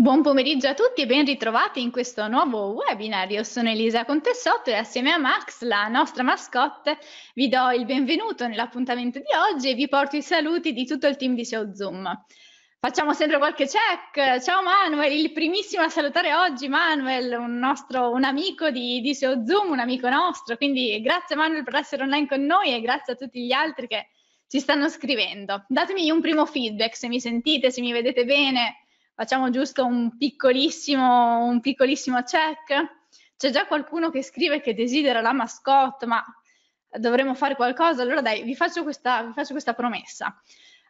Buon pomeriggio a tutti e ben ritrovati in questo nuovo webinar. Io sono Elisa Contessotto e assieme a Max, la nostra mascotte, vi do il benvenuto nell'appuntamento di oggi e vi porto i saluti di tutto il team di Show Zoom. Facciamo sempre qualche check. Ciao Manuel, il primissimo a salutare oggi Manuel, un, nostro, un amico di, di Show Zoom, un amico nostro. Quindi grazie Manuel per essere online con noi e grazie a tutti gli altri che ci stanno scrivendo. Datemi un primo feedback se mi sentite, se mi vedete bene facciamo giusto un piccolissimo, un piccolissimo check. C'è già qualcuno che scrive che desidera la mascotte, ma dovremmo fare qualcosa. Allora dai, vi faccio questa, vi faccio questa promessa.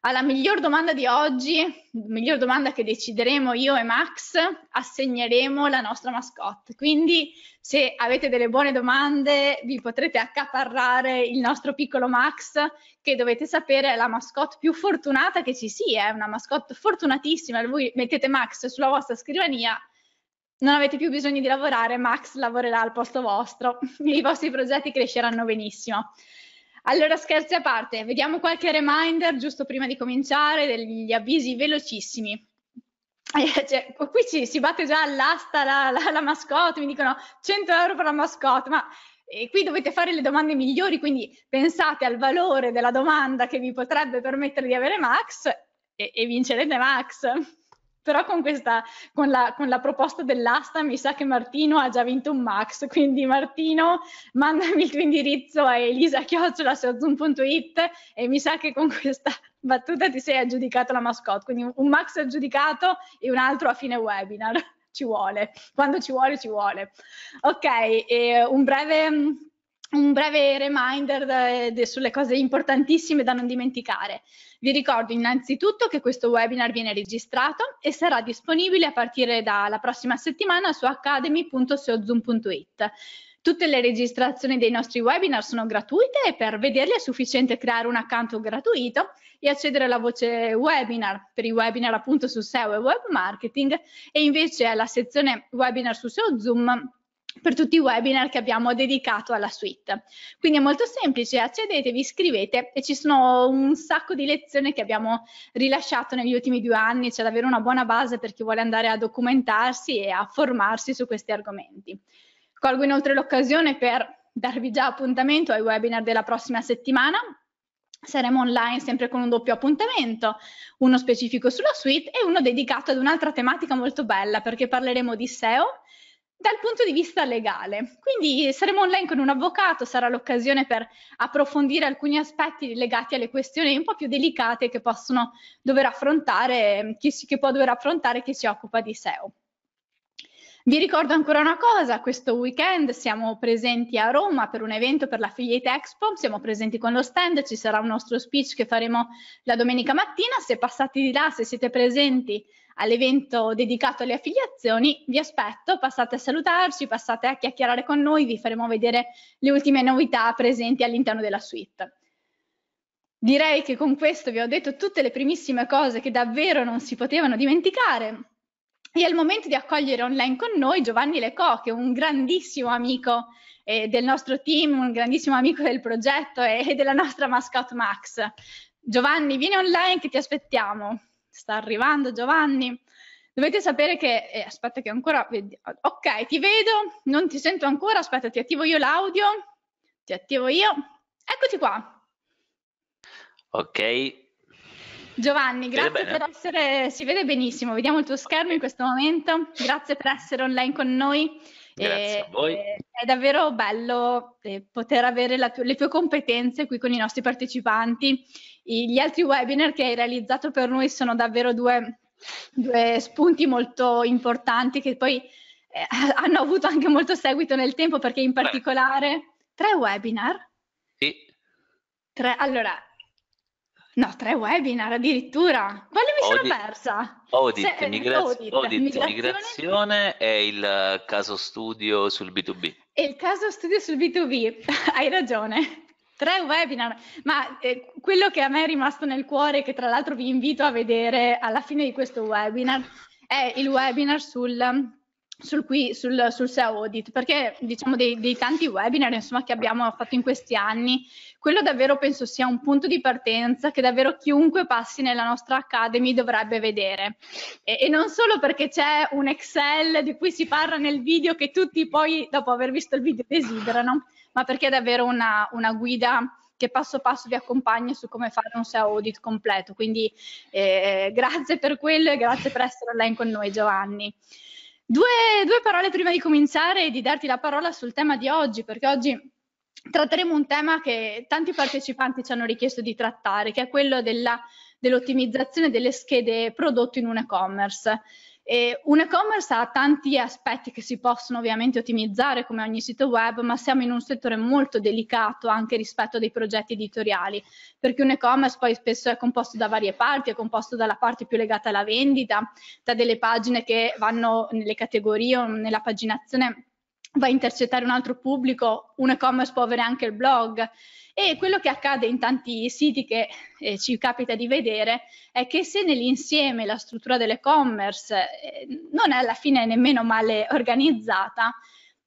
Alla miglior domanda di oggi, miglior domanda che decideremo io e Max, assegneremo la nostra mascotte. Quindi se avete delle buone domande vi potrete accaparrare il nostro piccolo Max, che dovete sapere è la mascotte più fortunata che ci sia, è una mascotte fortunatissima. Voi mettete Max sulla vostra scrivania, non avete più bisogno di lavorare, Max lavorerà al posto vostro, i vostri progetti cresceranno benissimo. Allora, scherzi a parte, vediamo qualche reminder giusto prima di cominciare, degli avvisi velocissimi. Eh, cioè, qui ci, si batte già all'asta la, la, la, mascotte, mi dicono 100 euro per la mascotte, ma eh, qui dovete fare le domande migliori, quindi pensate al valore della domanda che vi potrebbe permettere di avere Max e, e vincerete Max. Però con, questa, con, la, con la proposta dell'asta mi sa che Martino ha già vinto un max, quindi Martino mandami il tuo indirizzo a elisa.it e mi sa che con questa battuta ti sei aggiudicato la mascotte, quindi un max aggiudicato e un altro a fine webinar. Ci vuole, quando ci vuole, ci vuole. Ok, un breve un breve reminder de, de, sulle cose importantissime da non dimenticare. Vi ricordo innanzitutto che questo webinar viene registrato e sarà disponibile a partire dalla prossima settimana su academy.seozoom.it. Tutte le registrazioni dei nostri webinar sono gratuite e per vederli è sufficiente creare un account gratuito e accedere alla voce webinar per i webinar appunto su SEO e web marketing e invece alla sezione webinar su SEO Zoom per tutti i webinar che abbiamo dedicato alla suite. Quindi è molto semplice, accedete, vi iscrivete e ci sono un sacco di lezioni che abbiamo rilasciato negli ultimi due anni, c'è davvero una buona base per chi vuole andare a documentarsi e a formarsi su questi argomenti. Colgo inoltre l'occasione per darvi già appuntamento ai webinar della prossima settimana, saremo online sempre con un doppio appuntamento, uno specifico sulla suite e uno dedicato ad un'altra tematica molto bella perché parleremo di SEO dal punto di vista legale. Quindi saremo online con un avvocato, sarà l'occasione per approfondire alcuni aspetti legati alle questioni un po' più delicate che possono dover affrontare chi, si, che può dover affrontare chi si occupa di SEO. Vi ricordo ancora una cosa, questo weekend siamo presenti a Roma per un evento per la l'Affiliate Expo, siamo presenti con lo stand, ci sarà un nostro speech che faremo la domenica mattina, se passate di là, se siete presenti all'evento dedicato alle affiliazioni. Vi aspetto, passate a salutarci, passate a chiacchierare con noi, vi faremo vedere le ultime novità presenti all'interno della suite. Direi che con questo vi ho detto tutte le primissime cose che davvero non si potevano dimenticare. E è il momento di accogliere online con noi Giovanni Leco, che è un grandissimo amico eh, del nostro team, un grandissimo amico del progetto e, e della nostra mascotte Max. Giovanni, vieni online che ti aspettiamo sta arrivando Giovanni. Dovete sapere che, eh, aspetta che ancora, ok, ti vedo, non ti sento ancora, aspetta, ti attivo io l'audio, ti attivo io, eccoti qua. Ok. Giovanni, grazie per essere, si vede benissimo, vediamo il tuo schermo in questo momento, grazie per essere online con noi. Grazie e, a voi. Eh, è davvero bello eh, poter avere tu- le tue competenze qui con i nostri partecipanti. I- gli altri webinar che hai realizzato per noi sono davvero due, due spunti molto importanti che poi eh, hanno avuto anche molto seguito nel tempo perché in particolare Beh. tre webinar. Sì. Tre, allora, No, tre webinar addirittura. Quale mi Audit, sono persa? Audit, Se, eh, migra- audit, audit migrazione. migrazione e eh, il caso studio sul B2B. E il caso studio sul B2B, hai ragione. Tre webinar, ma eh, quello che a me è rimasto nel cuore, che tra l'altro vi invito a vedere alla fine di questo webinar, è il webinar sul sul, qui, sul, sul SEO audit, perché diciamo dei, dei tanti webinar insomma, che abbiamo fatto in questi anni, quello davvero penso sia un punto di partenza che davvero chiunque passi nella nostra Academy dovrebbe vedere. E, e non solo perché c'è un Excel di cui si parla nel video che tutti poi dopo aver visto il video desiderano, ma perché è davvero una, una guida che passo passo vi accompagna su come fare un SEO audit completo. Quindi eh, grazie per quello e grazie per essere online con noi Giovanni. Due, due, parole prima di cominciare e di darti la parola sul tema di oggi, perché oggi tratteremo un tema che tanti partecipanti ci hanno richiesto di trattare, che è quello della, dell'ottimizzazione delle schede prodotto in un e-commerce. E un e-commerce ha tanti aspetti che si possono ovviamente ottimizzare come ogni sito web, ma siamo in un settore molto delicato anche rispetto a dei progetti editoriali, perché un e-commerce poi spesso è composto da varie parti, è composto dalla parte più legata alla vendita, da delle pagine che vanno nelle categorie o nella paginazione va a intercettare un altro pubblico, un e-commerce può avere anche il blog. E quello che accade in tanti siti che eh, ci capita di vedere è che se nell'insieme la struttura dell'e-commerce eh, non è alla fine nemmeno male organizzata,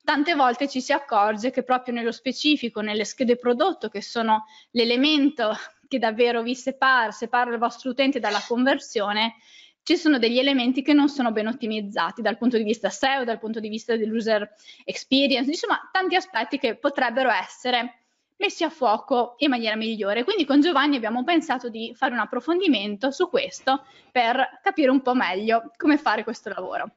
tante volte ci si accorge che proprio nello specifico, nelle schede prodotto, che sono l'elemento che davvero vi separa, separa il vostro utente dalla conversione, ci sono degli elementi che non sono ben ottimizzati dal punto di vista SEO, dal punto di vista dell'user experience, insomma tanti aspetti che potrebbero essere messi a fuoco in maniera migliore. Quindi con Giovanni abbiamo pensato di fare un approfondimento su questo per capire un po' meglio come fare questo lavoro.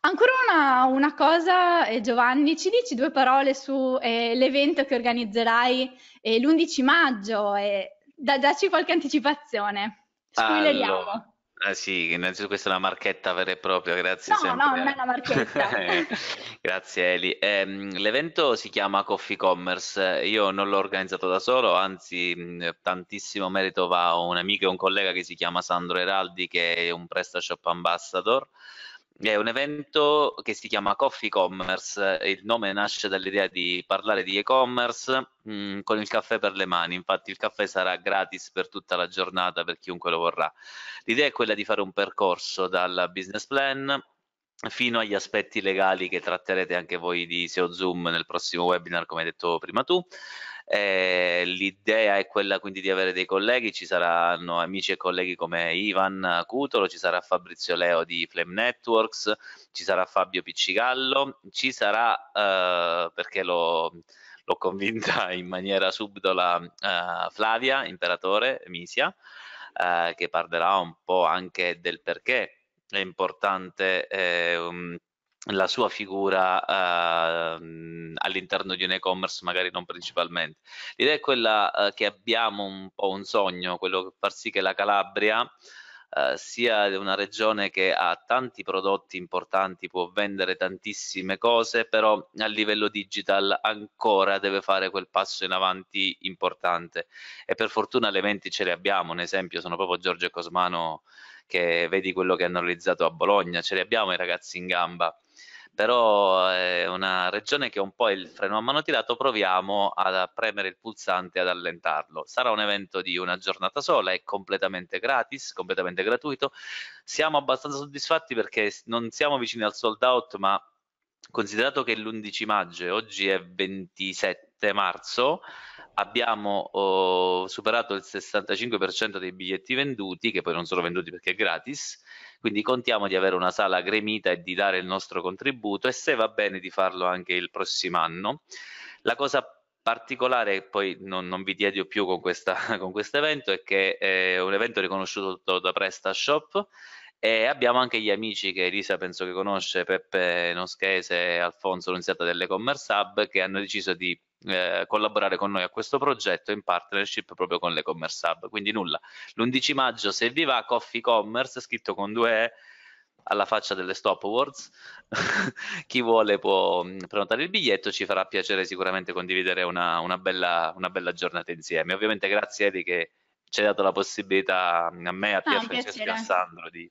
Ancora una, una cosa, eh, Giovanni, ci dici due parole sull'evento eh, che organizzerai eh, l'11 maggio? e Da, daci qualche anticipazione, spoileriamo. Allora. Ah, sì, innanzitutto questa è una marchetta vera e propria, grazie no, sempre. No, non è una marchetta. Eh. grazie Eli. Eh, l'evento si chiama Coffee Commerce, io non l'ho organizzato da solo, anzi mm, tantissimo merito va a un amico e un collega che si chiama Sandro Eraldi che è un PrestaShop Ambassador è un evento che si chiama Coffee Commerce, il nome nasce dall'idea di parlare di e-commerce mh, mm, con il caffè per le mani, infatti il caffè sarà gratis per tutta la giornata per chiunque lo vorrà. L'idea è quella di fare un percorso dal business plan fino agli aspetti legali che tratterete anche voi di SEO Zoom nel prossimo webinar, come hai detto prima tu, eh, l'idea è quella quindi di avere dei colleghi, ci saranno amici e colleghi come Ivan Cutolo, ci sarà Fabrizio Leo di Flame Networks, ci sarà Fabio Piccigallo, ci sarà, eh, perché lo l'ho convinta in maniera subdola uh, Flavia, imperatore Misia, uh, che parlerà un po' anche del perché è importante eh, um, la sua figura eh, all'interno di un e-commerce magari non principalmente. L'idea è quella eh, che abbiamo un po' un sogno, quello di far sì che la Calabria eh, sia una regione che ha tanti prodotti importanti, può vendere tantissime cose, però a livello digital ancora deve fare quel passo in avanti importante e per fortuna le menti ce le abbiamo, un esempio sono proprio Giorgio e Cosmano che vedi quello che hanno realizzato a Bologna, ce li abbiamo i ragazzi in gamba però è eh, una regione che è un po' il freno a mano tirato, proviamo a premere il pulsante e ad allentarlo. Sarà un evento di una giornata sola, è completamente gratis, completamente gratuito. Siamo abbastanza soddisfatti perché non siamo vicini al sold out, ma considerato che l'11 maggio e oggi è 27 marzo, abbiamo oh, superato il 65% dei biglietti venduti, che poi non sono venduti perché è gratis, quindi contiamo di avere una sala gremita e di dare il nostro contributo e se va bene di farlo anche il prossimo anno. La cosa particolare, poi non, non vi tiedio più con, questo evento, è che è un evento riconosciuto da PrestaShop e abbiamo anche gli amici che Elisa penso che conosce, Peppe Noschese e Alfonso Lunziata delle Commerce Hub, che hanno deciso di eh, collaborare con noi a questo progetto in partnership proprio con l'e-commerce hub. Quindi nulla, l'11 maggio se vi va Coffee Commerce scritto con due E alla faccia delle Stop Awards. Chi vuole può mm, prenotare il biglietto, ci farà piacere sicuramente condividere una, una, bella, una bella, giornata insieme. Ovviamente grazie Edi che ci hai dato la possibilità mm, a me, a Pier ah, Francesco e a Sandro di...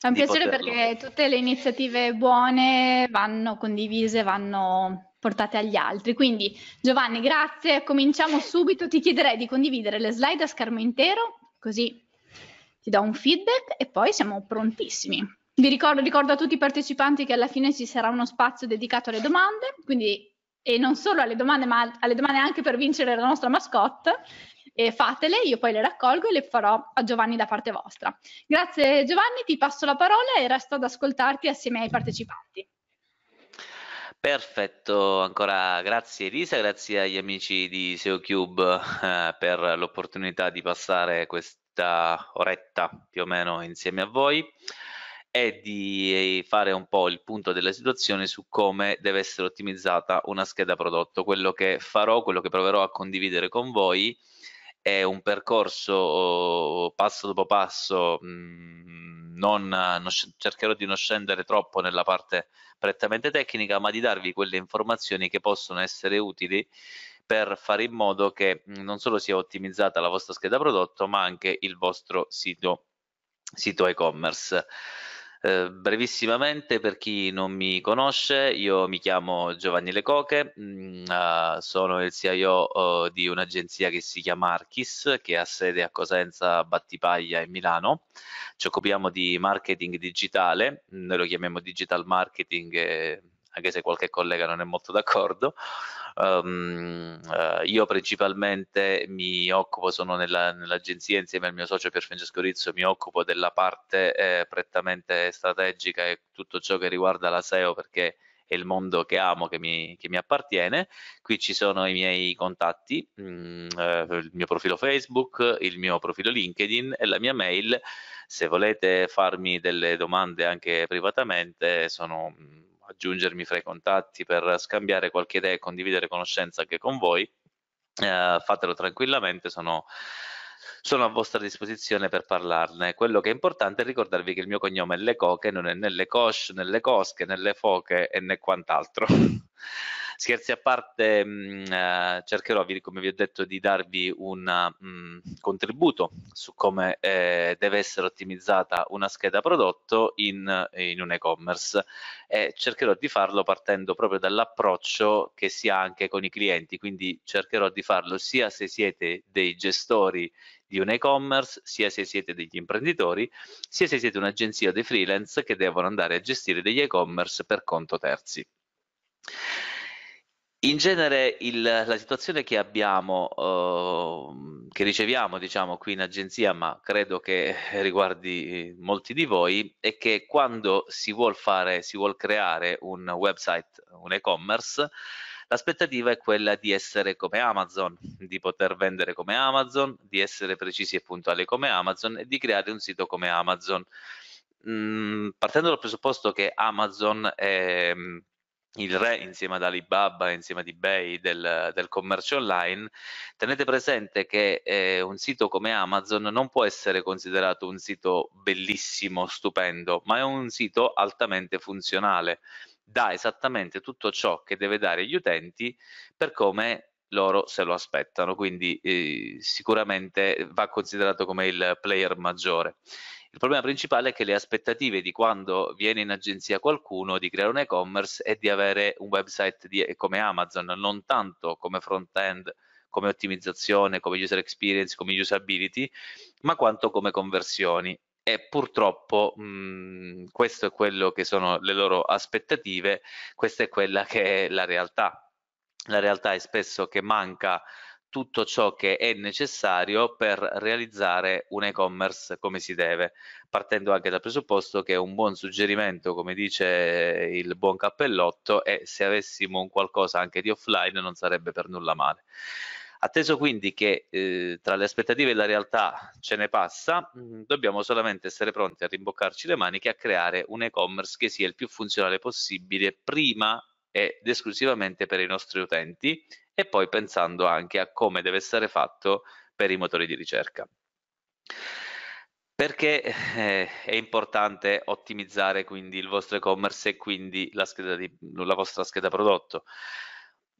È un piacere poterlo. perché tutte le iniziative buone vanno condivise, vanno portate agli altri. Quindi Giovanni, grazie, cominciamo subito, ti chiederei di condividere le slide a schermo intero, così ti do un feedback e poi siamo prontissimi. Vi ricordo, ricordo a tutti i partecipanti che alla fine ci sarà uno spazio dedicato alle domande, quindi e non solo alle domande, ma alle domande anche per vincere la nostra mascotte. E fatele, io poi le raccolgo e le farò a Giovanni da parte vostra. Grazie Giovanni, ti passo la parola e resto ad ascoltarti assieme ai partecipanti. Perfetto, ancora grazie Elisa, grazie agli amici di SEO Cube eh, per l'opportunità di passare questa oretta più o meno insieme a voi e di eh, fare un po' il punto della situazione su come deve essere ottimizzata una scheda prodotto. Quello che farò, quello che proverò a condividere con voi è un percorso oh, passo dopo passo, mh, mm, non, non, cercherò di non scendere troppo nella parte prettamente tecnica, ma di darvi quelle informazioni che possono essere utili per fare in modo che mm, non solo sia ottimizzata la vostra scheda prodotto, ma anche il vostro sito, sito e-commerce. Eh, brevissimamente, per chi non mi conosce, io mi chiamo Giovanni Lecoche, mh, mm, ah, uh, sono il CIO uh, oh, di un'agenzia che si chiama Archis, che ha sede a Cosenza, Battipaglia e Milano. Ci occupiamo di marketing digitale, noi lo chiamiamo digital marketing. Eh, anche se qualche collega non è molto d'accordo, Um, uh, io principalmente mi occupo, sono nella, nell'agenzia insieme al mio socio Pier Francesco Rizzo, mi occupo della parte eh, prettamente strategica e tutto ciò che riguarda la SEO perché è il mondo che amo, che mi, che mi appartiene. Qui ci sono i miei contatti, mh, mm, eh, il mio profilo Facebook, il mio profilo LinkedIn e la mia mail. Se volete farmi delle domande anche privatamente, sono mm, aggiungermi fra i contatti per scambiare qualche idea e condividere conoscenza anche con voi, eh, fatelo tranquillamente, sono sono a vostra disposizione per parlarne. Quello che è importante è ricordarvi che il mio cognome è Le Coche, non è né Le Cosce, né Le Cosche, né Le Foche e né quant'altro. Scherzi a parte, mh, mm, eh, cercherò, come vi ho detto, di darvi un mh, mm, contributo su come eh, deve essere ottimizzata una scheda prodotto in, in un e-commerce e cercherò di farlo partendo proprio dall'approccio che si ha anche con i clienti, quindi cercherò di farlo sia se siete dei gestori di un e-commerce, sia se siete degli imprenditori, sia se siete un'agenzia dei freelance che devono andare a gestire degli e-commerce per conto terzi. In genere il, la situazione che abbiamo, eh, che riceviamo diciamo qui in agenzia, ma credo che riguardi eh, molti di voi, è che quando si vuol fare, si vuol creare un website, un e-commerce, l'aspettativa è quella di essere come Amazon, di poter vendere come Amazon, di essere precisi e puntuali come Amazon e di creare un sito come Amazon. Mm, partendo dal presupposto che Amazon è mm, il re insieme ad Alibaba, insieme ad eBay del, del commercio online, tenete presente che eh, un sito come Amazon non può essere considerato un sito bellissimo, stupendo, ma è un sito altamente funzionale, dà esattamente tutto ciò che deve dare agli utenti per come loro se lo aspettano, quindi eh, sicuramente va considerato come il player maggiore. Il problema principale è che le aspettative di quando viene in agenzia qualcuno di creare un e-commerce è di avere un website di, come Amazon, non tanto come front-end, come ottimizzazione, come user experience, come usability, ma quanto come conversioni. E purtroppo mh, mm, questo è quello che sono le loro aspettative, questa è quella che è la realtà. La realtà è spesso che manca tutto ciò che è necessario per realizzare un e-commerce come si deve, partendo anche dal presupposto che un buon suggerimento, come dice il buon cappellotto, è se avessimo un qualcosa anche di offline non sarebbe per nulla male. Atteso quindi che eh, tra le aspettative e la realtà ce ne passa, mm, dobbiamo solamente essere pronti a rimboccarci le maniche a creare un e-commerce che sia il più funzionale possibile prima ed esclusivamente per i nostri utenti e poi pensando anche a come deve essere fatto per i motori di ricerca. Perché eh, è importante ottimizzare quindi il vostro e-commerce e quindi la, di, la vostra scheda prodotto?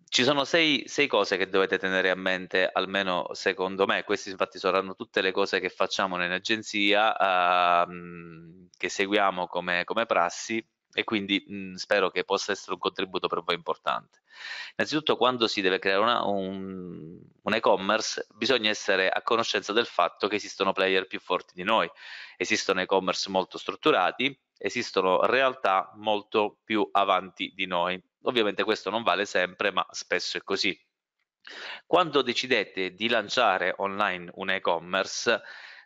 ci sono sei, sei, cose che dovete tenere a mente, almeno secondo me, queste infatti saranno tutte le cose che facciamo in agenzia, ehm, che seguiamo come, come prassi e quindi mh, mm, spero che possa essere un contributo per voi importante. Innanzitutto quando si deve creare una, un, un e-commerce bisogna essere a conoscenza del fatto che esistono player più forti di noi, esistono e-commerce molto strutturati, esistono realtà molto più avanti di noi. Ovviamente questo non vale sempre, ma spesso è così. Quando decidete di lanciare online un e-commerce,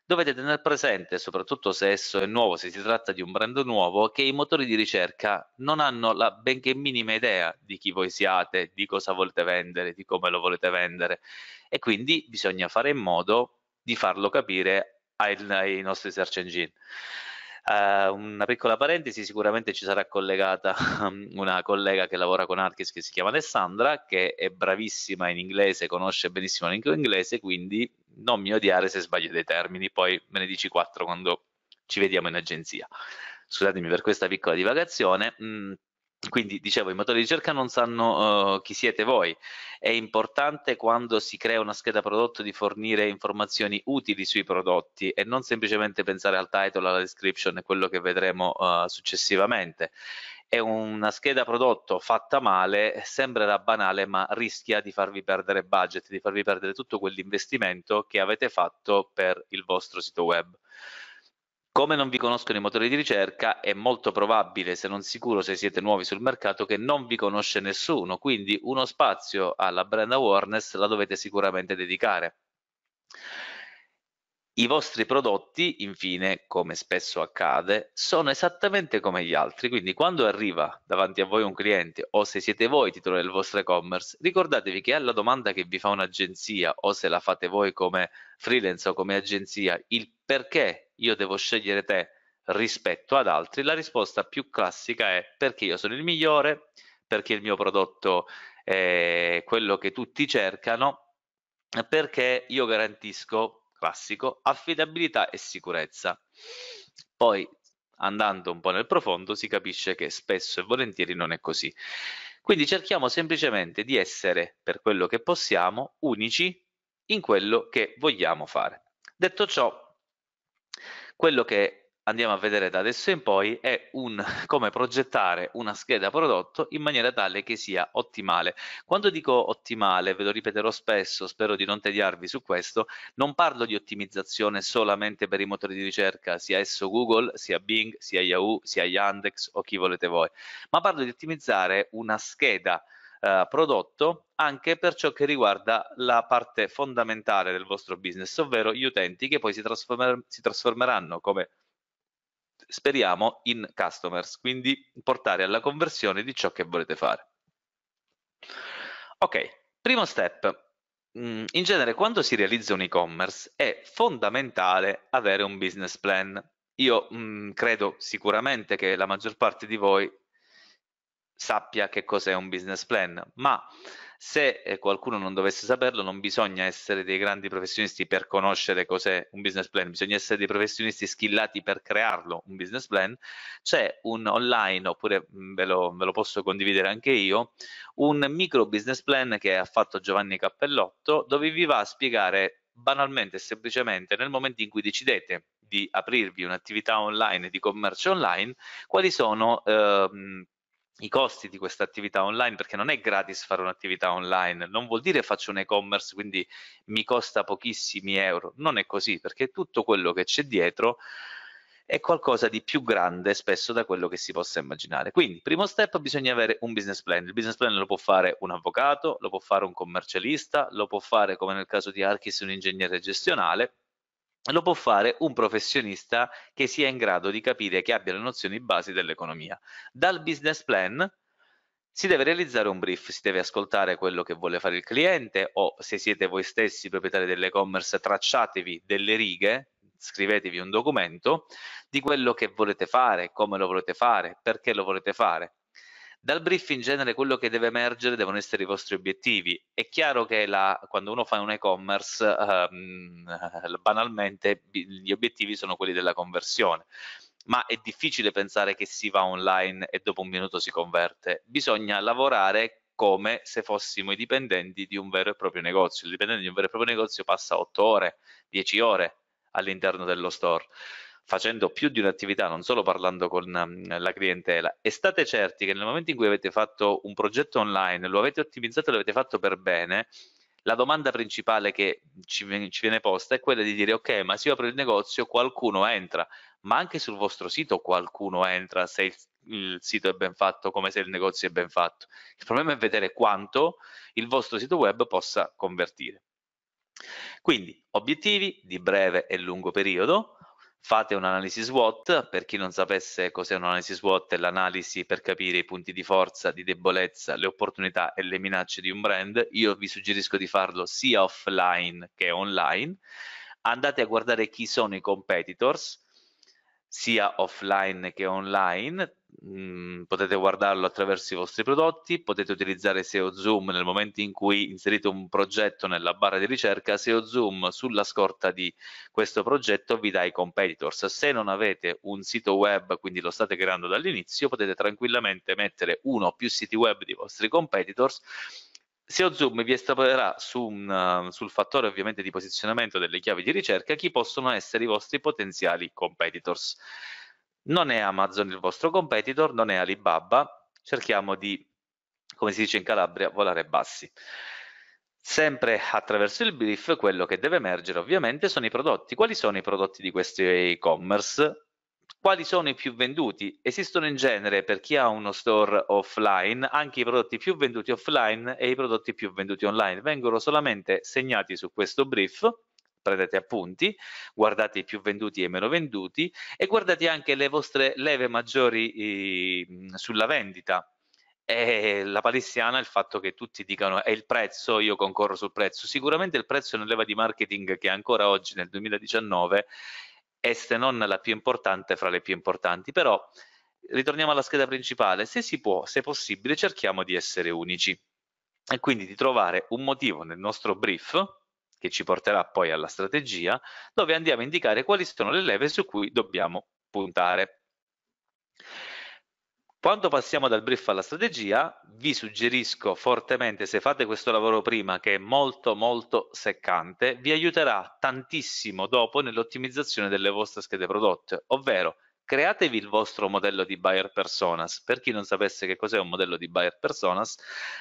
dovete tenere presente, soprattutto se esso è nuovo, se si tratta di un brand nuovo, che i motori di ricerca non hanno la benché minima idea di chi voi siate, di cosa volete vendere, di come lo volete vendere e quindi bisogna fare in modo di farlo capire ai, ai nostri search engine. Eh, una piccola parentesi, sicuramente ci sarà collegata una collega che lavora con Archis che si chiama Alessandra, che è bravissima in inglese, conosce benissimo l'inglese, quindi non mi odiare se sbaglio dei termini, poi me ne dici quattro quando ci vediamo in agenzia. Scusatemi per questa piccola divagazione. Mm quindi dicevo, i motori di ricerca non sanno uh, chi siete voi. È importante quando si crea una scheda prodotto di fornire informazioni utili sui prodotti e non semplicemente pensare al title, alla description e quello che vedremo uh, successivamente. È una scheda prodotto fatta male, sembrerà banale, ma rischia di farvi perdere budget, di farvi perdere tutto quell'investimento che avete fatto per il vostro sito web. Come non vi conoscono i motori di ricerca, è molto probabile, se non sicuro se siete nuovi sul mercato, che non vi conosce nessuno, quindi uno spazio alla brand awareness la dovete sicuramente dedicare. I vostri prodotti, infine, come spesso accade, sono esattamente come gli altri, quindi quando arriva davanti a voi un cliente o se siete voi titolo del vostro e-commerce, ricordatevi che alla domanda che vi fa un'agenzia o se la fate voi come freelance o come agenzia, il perché io devo scegliere te rispetto ad altri, la risposta più classica è perché io sono il migliore, perché il mio prodotto è quello che tutti cercano, perché io garantisco classico, affidabilità e sicurezza. Poi andando un po' nel profondo si capisce che spesso e volentieri non è così. Quindi cerchiamo semplicemente di essere, per quello che possiamo, unici in quello che vogliamo fare. Detto ciò, quello che andiamo a vedere da adesso in poi è un, come progettare una scheda prodotto in maniera tale che sia ottimale. Quando dico ottimale, ve lo ripeterò spesso, spero di non tediarvi su questo, non parlo di ottimizzazione solamente per i motori di ricerca, sia esso Google, sia Bing, sia Yahoo, sia Yandex o chi volete voi, ma parlo di ottimizzare una scheda eh, prodotto anche per ciò che riguarda la parte fondamentale del vostro business, ovvero gli utenti che poi si, trasformer si trasformeranno come speriamo in customers, quindi portare alla conversione di ciò che volete fare. Ok, primo step. Mm, in genere quando si realizza un e-commerce è fondamentale avere un business plan. Io mh, mm, credo sicuramente che la maggior parte di voi sappia che cos'è un business plan, ma se eh, qualcuno non dovesse saperlo non bisogna essere dei grandi professionisti per conoscere cos'è un business plan, bisogna essere dei professionisti schillati per crearlo un business plan. C'è un online, oppure mm, ve lo, ve lo posso condividere anche io, un micro business plan che ha fatto Giovanni Cappellotto dove vi va a spiegare banalmente e semplicemente nel momento in cui decidete di aprirvi un'attività online di commercio online, quali sono ehm, i costi di questa attività online perché non è gratis fare un'attività online non vuol dire faccio un e-commerce quindi mi costa pochissimi euro non è così perché tutto quello che c'è dietro è qualcosa di più grande spesso da quello che si possa immaginare quindi primo step bisogna avere un business plan il business plan lo può fare un avvocato lo può fare un commercialista lo può fare come nel caso di Archis un ingegnere gestionale lo può fare un professionista che sia in grado di capire, che abbia le nozioni basi dell'economia. Dal business plan si deve realizzare un brief, si deve ascoltare quello che vuole fare il cliente o se siete voi stessi proprietari dell'e-commerce tracciatevi delle righe, scrivetevi un documento di quello che volete fare, come lo volete fare, perché lo volete fare dal brief in genere quello che deve emergere devono essere i vostri obiettivi. È chiaro che la, quando uno fa un e-commerce, ehm, banalmente gli obiettivi sono quelli della conversione ma è difficile pensare che si va online e dopo un minuto si converte. Bisogna lavorare come se fossimo i dipendenti di un vero e proprio negozio. Il dipendente di un vero e proprio negozio passa 8 ore, 10 ore all'interno dello store facendo più di un'attività, non solo parlando con mm, la clientela. E state certi che nel momento in cui avete fatto un progetto online, lo avete ottimizzato e l'avete fatto per bene, la domanda principale che ci, viene posta è quella di dire ok ma se io apro il negozio qualcuno entra ma anche sul vostro sito qualcuno entra se il, il, sito è ben fatto come se il negozio è ben fatto il problema è vedere quanto il vostro sito web possa convertire quindi obiettivi di breve e lungo periodo fate un'analisi SWOT, per chi non sapesse cos'è un'analisi SWOT è l'analisi per capire i punti di forza, di debolezza, le opportunità e le minacce di un brand, io vi suggerisco di farlo sia offline che online, andate a guardare chi sono i competitors, sia offline che online, Mm, potete guardarlo attraverso i vostri prodotti, potete utilizzare SEO Zoom nel momento in cui inserite un progetto nella barra di ricerca, SEO Zoom sulla scorta di questo progetto vi dà i competitors. Se non avete un sito web, quindi lo state creando dall'inizio, potete tranquillamente mettere uno o più siti web di vostri competitors SEO Zoom vi estaplerà su un, eh, sul fattore ovviamente di posizionamento delle chiavi di ricerca chi possono essere i vostri potenziali competitors non è Amazon il vostro competitor, non è Alibaba, cerchiamo di, come si dice in Calabria, volare bassi. Sempre attraverso il brief quello che deve emergere ovviamente sono i prodotti. Quali sono i prodotti di questo e-commerce? Quali sono i più venduti? Esistono in genere per chi ha uno store offline anche i prodotti più venduti offline e i prodotti più venduti online. Vengono solamente segnati su questo brief prendete appunti, guardate i più venduti e i meno venduti e guardate anche le vostre leve maggiori eh, sulla vendita. E la palissiana è il fatto che tutti dicano è il prezzo, io concorro sul prezzo. Sicuramente il prezzo è una leva di marketing che ancora oggi nel 2019 è se non la più importante fra le più importanti, però ritorniamo alla scheda principale, se si può, se possibile, cerchiamo di essere unici e quindi di trovare un motivo nel nostro brief che ci porterà poi alla strategia, dove andiamo a indicare quali sono le leve su cui dobbiamo puntare. Quando passiamo dal brief alla strategia, vi suggerisco fortemente, se fate questo lavoro prima, che è molto molto seccante, vi aiuterà tantissimo dopo nell'ottimizzazione delle vostre schede prodotte, ovvero createvi il vostro modello di buyer personas. Per chi non sapesse che cos'è un modello di buyer personas,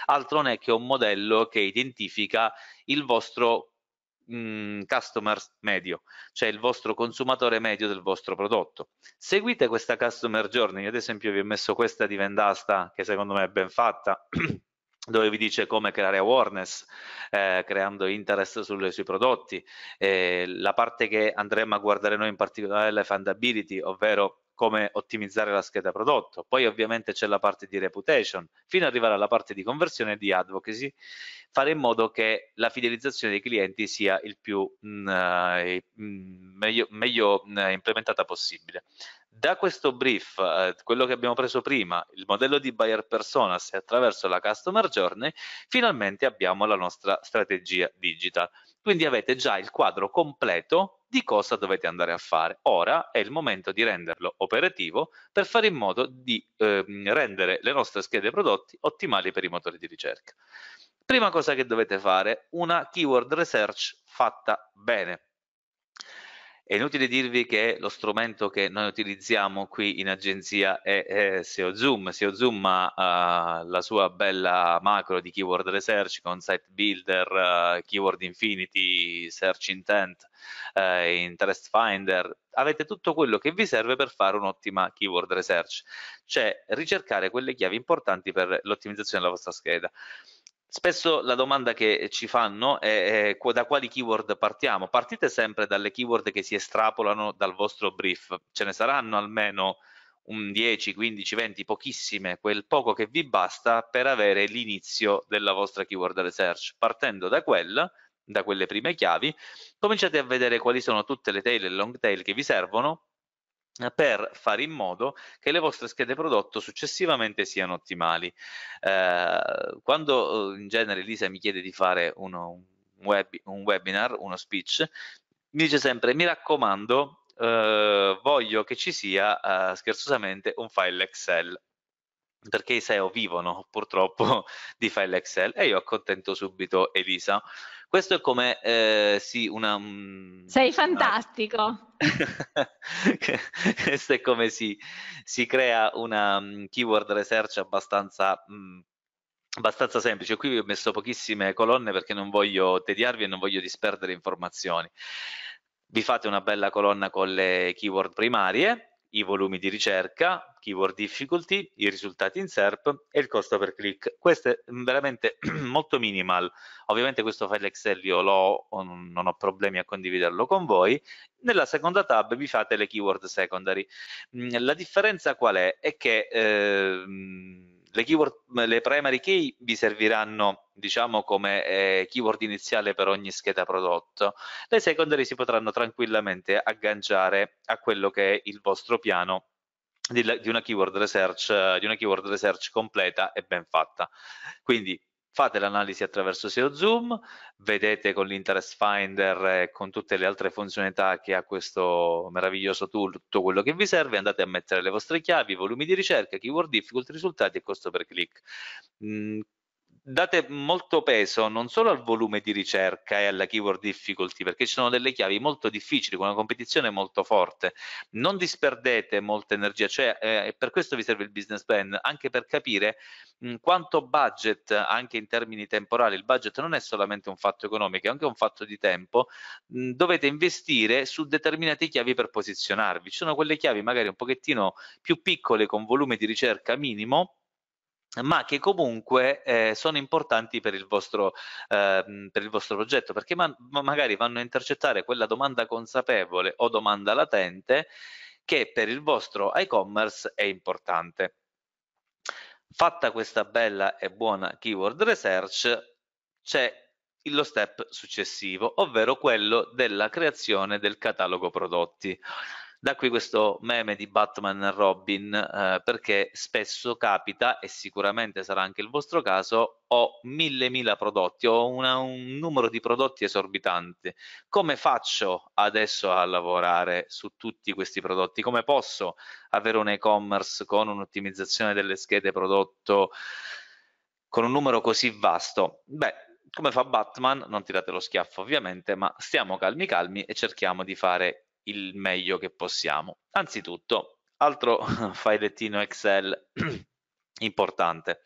altro non è che un modello che identifica il vostro Mm, customer medio, cioè il vostro consumatore medio del vostro prodotto. Seguite questa customer journey, ad esempio vi ho messo questa di vendasta che secondo me è ben fatta. dove vi dice come creare awareness, eh, creando interest sulle, sui prodotti. Eh, la parte che andremo a guardare noi in particolare è la fundability, ovvero come ottimizzare la scheda prodotto, poi ovviamente c'è la parte di reputation, fino ad arrivare alla parte di conversione e di advocacy, fare in modo che la fidelizzazione dei clienti sia il più mh, mm, eh, mm, meglio, meglio mh, mm, implementata possibile. Da questo brief, eh, quello che abbiamo preso prima, il modello di buyer personas e attraverso la customer journey, finalmente abbiamo la nostra strategia digital. Quindi avete già il quadro completo di cosa dovete andare a fare. Ora è il momento di renderlo operativo per fare in modo di eh, rendere le nostre schede prodotti ottimali per i motori di ricerca. Prima cosa che dovete fare, una keyword research fatta bene. È inutile dirvi che lo strumento che noi utilizziamo qui in agenzia è, è SEO Zoom. SEO Zoom ha uh, la sua bella macro di keyword research con site builder, uh, keyword infinity, search intent, uh, interest finder. Avete tutto quello che vi serve per fare un'ottima keyword research, cioè ricercare quelle chiavi importanti per l'ottimizzazione della vostra scheda. Spesso la domanda che ci fanno è, è, da quali keyword partiamo. Partite sempre dalle keyword che si estrapolano dal vostro brief. Ce ne saranno almeno un 10, 15, 20, pochissime, quel poco che vi basta per avere l'inizio della vostra keyword research. Partendo da quella, da quelle prime chiavi, cominciate a vedere quali sono tutte le tail e long tail che vi servono per fare in modo che le vostre schede prodotto successivamente siano ottimali. Eh, quando eh, in genere Lisa mi chiede di fare uno, un, web, un webinar, uno speech, mi dice sempre mi raccomando eh, voglio che ci sia eh, scherzosamente un file Excel perché i SEO vivono purtroppo di file Excel e io accontento subito Elisa. Questo è come eh, sì, una... Mm, Sei fantastico! Una... Questo è come si, si crea una um, keyword research abbastanza mh, mm, abbastanza semplice. Qui vi ho messo pochissime colonne perché non voglio tediarvi e non voglio disperdere informazioni. Vi fate una bella colonna con le keyword primarie i volumi di ricerca, keyword difficulty, i risultati in SERP e il costo per click. Questo è veramente molto minimal. Ovviamente questo file Excel io l'ho, non ho problemi a condividerlo con voi. Nella seconda tab vi fate le keyword secondary. Mm, la differenza qual è? È che... Ehm, le keyword, le primary key vi serviranno diciamo come eh, keyword iniziale per ogni scheda prodotto, le secondary si potranno tranquillamente agganciare a quello che è il vostro piano di, di una keyword research, di una keyword research completa e ben fatta. Quindi fate l'analisi attraverso SEO Zoom, vedete con l'Interest Finder e con tutte le altre funzionalità che ha questo meraviglioso tool, tutto quello che vi serve, andate a mettere le vostre chiavi, volumi di ricerca, keyword difficult, risultati e costo per click. Mm, date molto peso non solo al volume di ricerca e alla keyword difficulty, perché ci sono delle chiavi molto difficili, con una competizione molto forte. Non disperdete molta energia, cioè eh, per questo vi serve il business plan, anche per capire mh, quanto budget, anche in termini temporali, il budget non è solamente un fatto economico, è anche un fatto di tempo, mh, dovete investire su determinate chiavi per posizionarvi. Ci sono quelle chiavi magari un pochettino più piccole con volume di ricerca minimo, ma che comunque eh, sono importanti per il, vostro, eh, per il vostro progetto, perché ma magari vanno a intercettare quella domanda consapevole o domanda latente che per il vostro e-commerce è importante. Fatta questa bella e buona keyword research, c'è lo step successivo, ovvero quello della creazione del catalogo prodotti. Da qui questo meme di Batman e Robin, eh, perché spesso capita, e sicuramente sarà anche il vostro caso, ho mille mila prodotti, ho una, un numero di prodotti esorbitante. Come faccio adesso a lavorare su tutti questi prodotti? Come posso avere un e-commerce con un'ottimizzazione delle schede prodotto con un numero così vasto? Beh, come fa Batman, non tirate lo schiaffo ovviamente, ma stiamo calmi calmi e cerchiamo di fare il meglio che possiamo. Anzitutto, altro filettino Excel importante.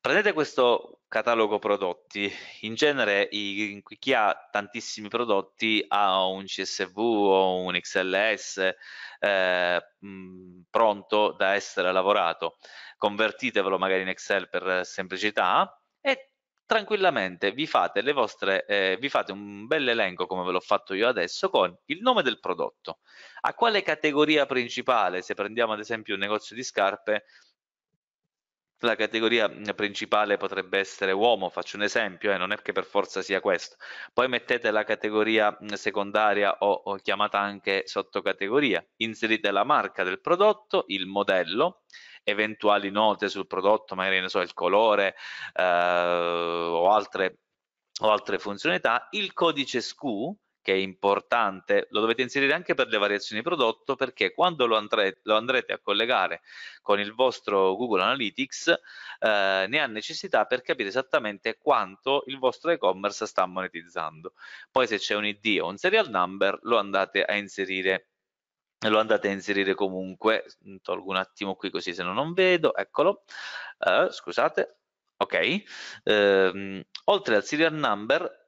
Prendete questo catalogo prodotti, in genere i, chi ha tantissimi prodotti ha un CSV o un XLS eh, mm, pronto da essere lavorato, convertitevelo magari in Excel per semplicità tranquillamente vi fate, le vostre, eh, vi fate un bel elenco come ve l'ho fatto io adesso con il nome del prodotto, a quale categoria principale, se prendiamo ad esempio un negozio di scarpe, la categoria mm, principale potrebbe essere uomo, faccio un esempio, eh, non è che per forza sia questo. Poi mettete la categoria mm, secondaria o, o chiamata anche sottocategoria, inserite la marca del prodotto, il modello, eventuali note sul prodotto, magari ne so, il colore eh, o, altre, o altre funzionalità. Il codice SKU, che è importante, lo dovete inserire anche per le variazioni prodotto perché quando lo, andrete, lo andrete a collegare con il vostro Google Analytics eh, ne ha necessità per capire esattamente quanto il vostro e-commerce sta monetizzando. Poi se c'è un ID o un serial number lo andate a inserire lo andate a inserire comunque mm, tolgo un attimo qui così se no non vedo eccolo uh, scusate ok uh, oltre al serial number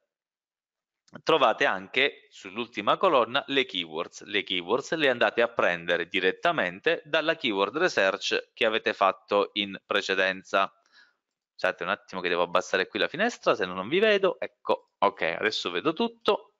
trovate anche sull'ultima colonna le keywords le keywords le andate a prendere direttamente dalla keyword research che avete fatto in precedenza scusate un attimo che devo abbassare qui la finestra se no non vi vedo ecco ok adesso vedo tutto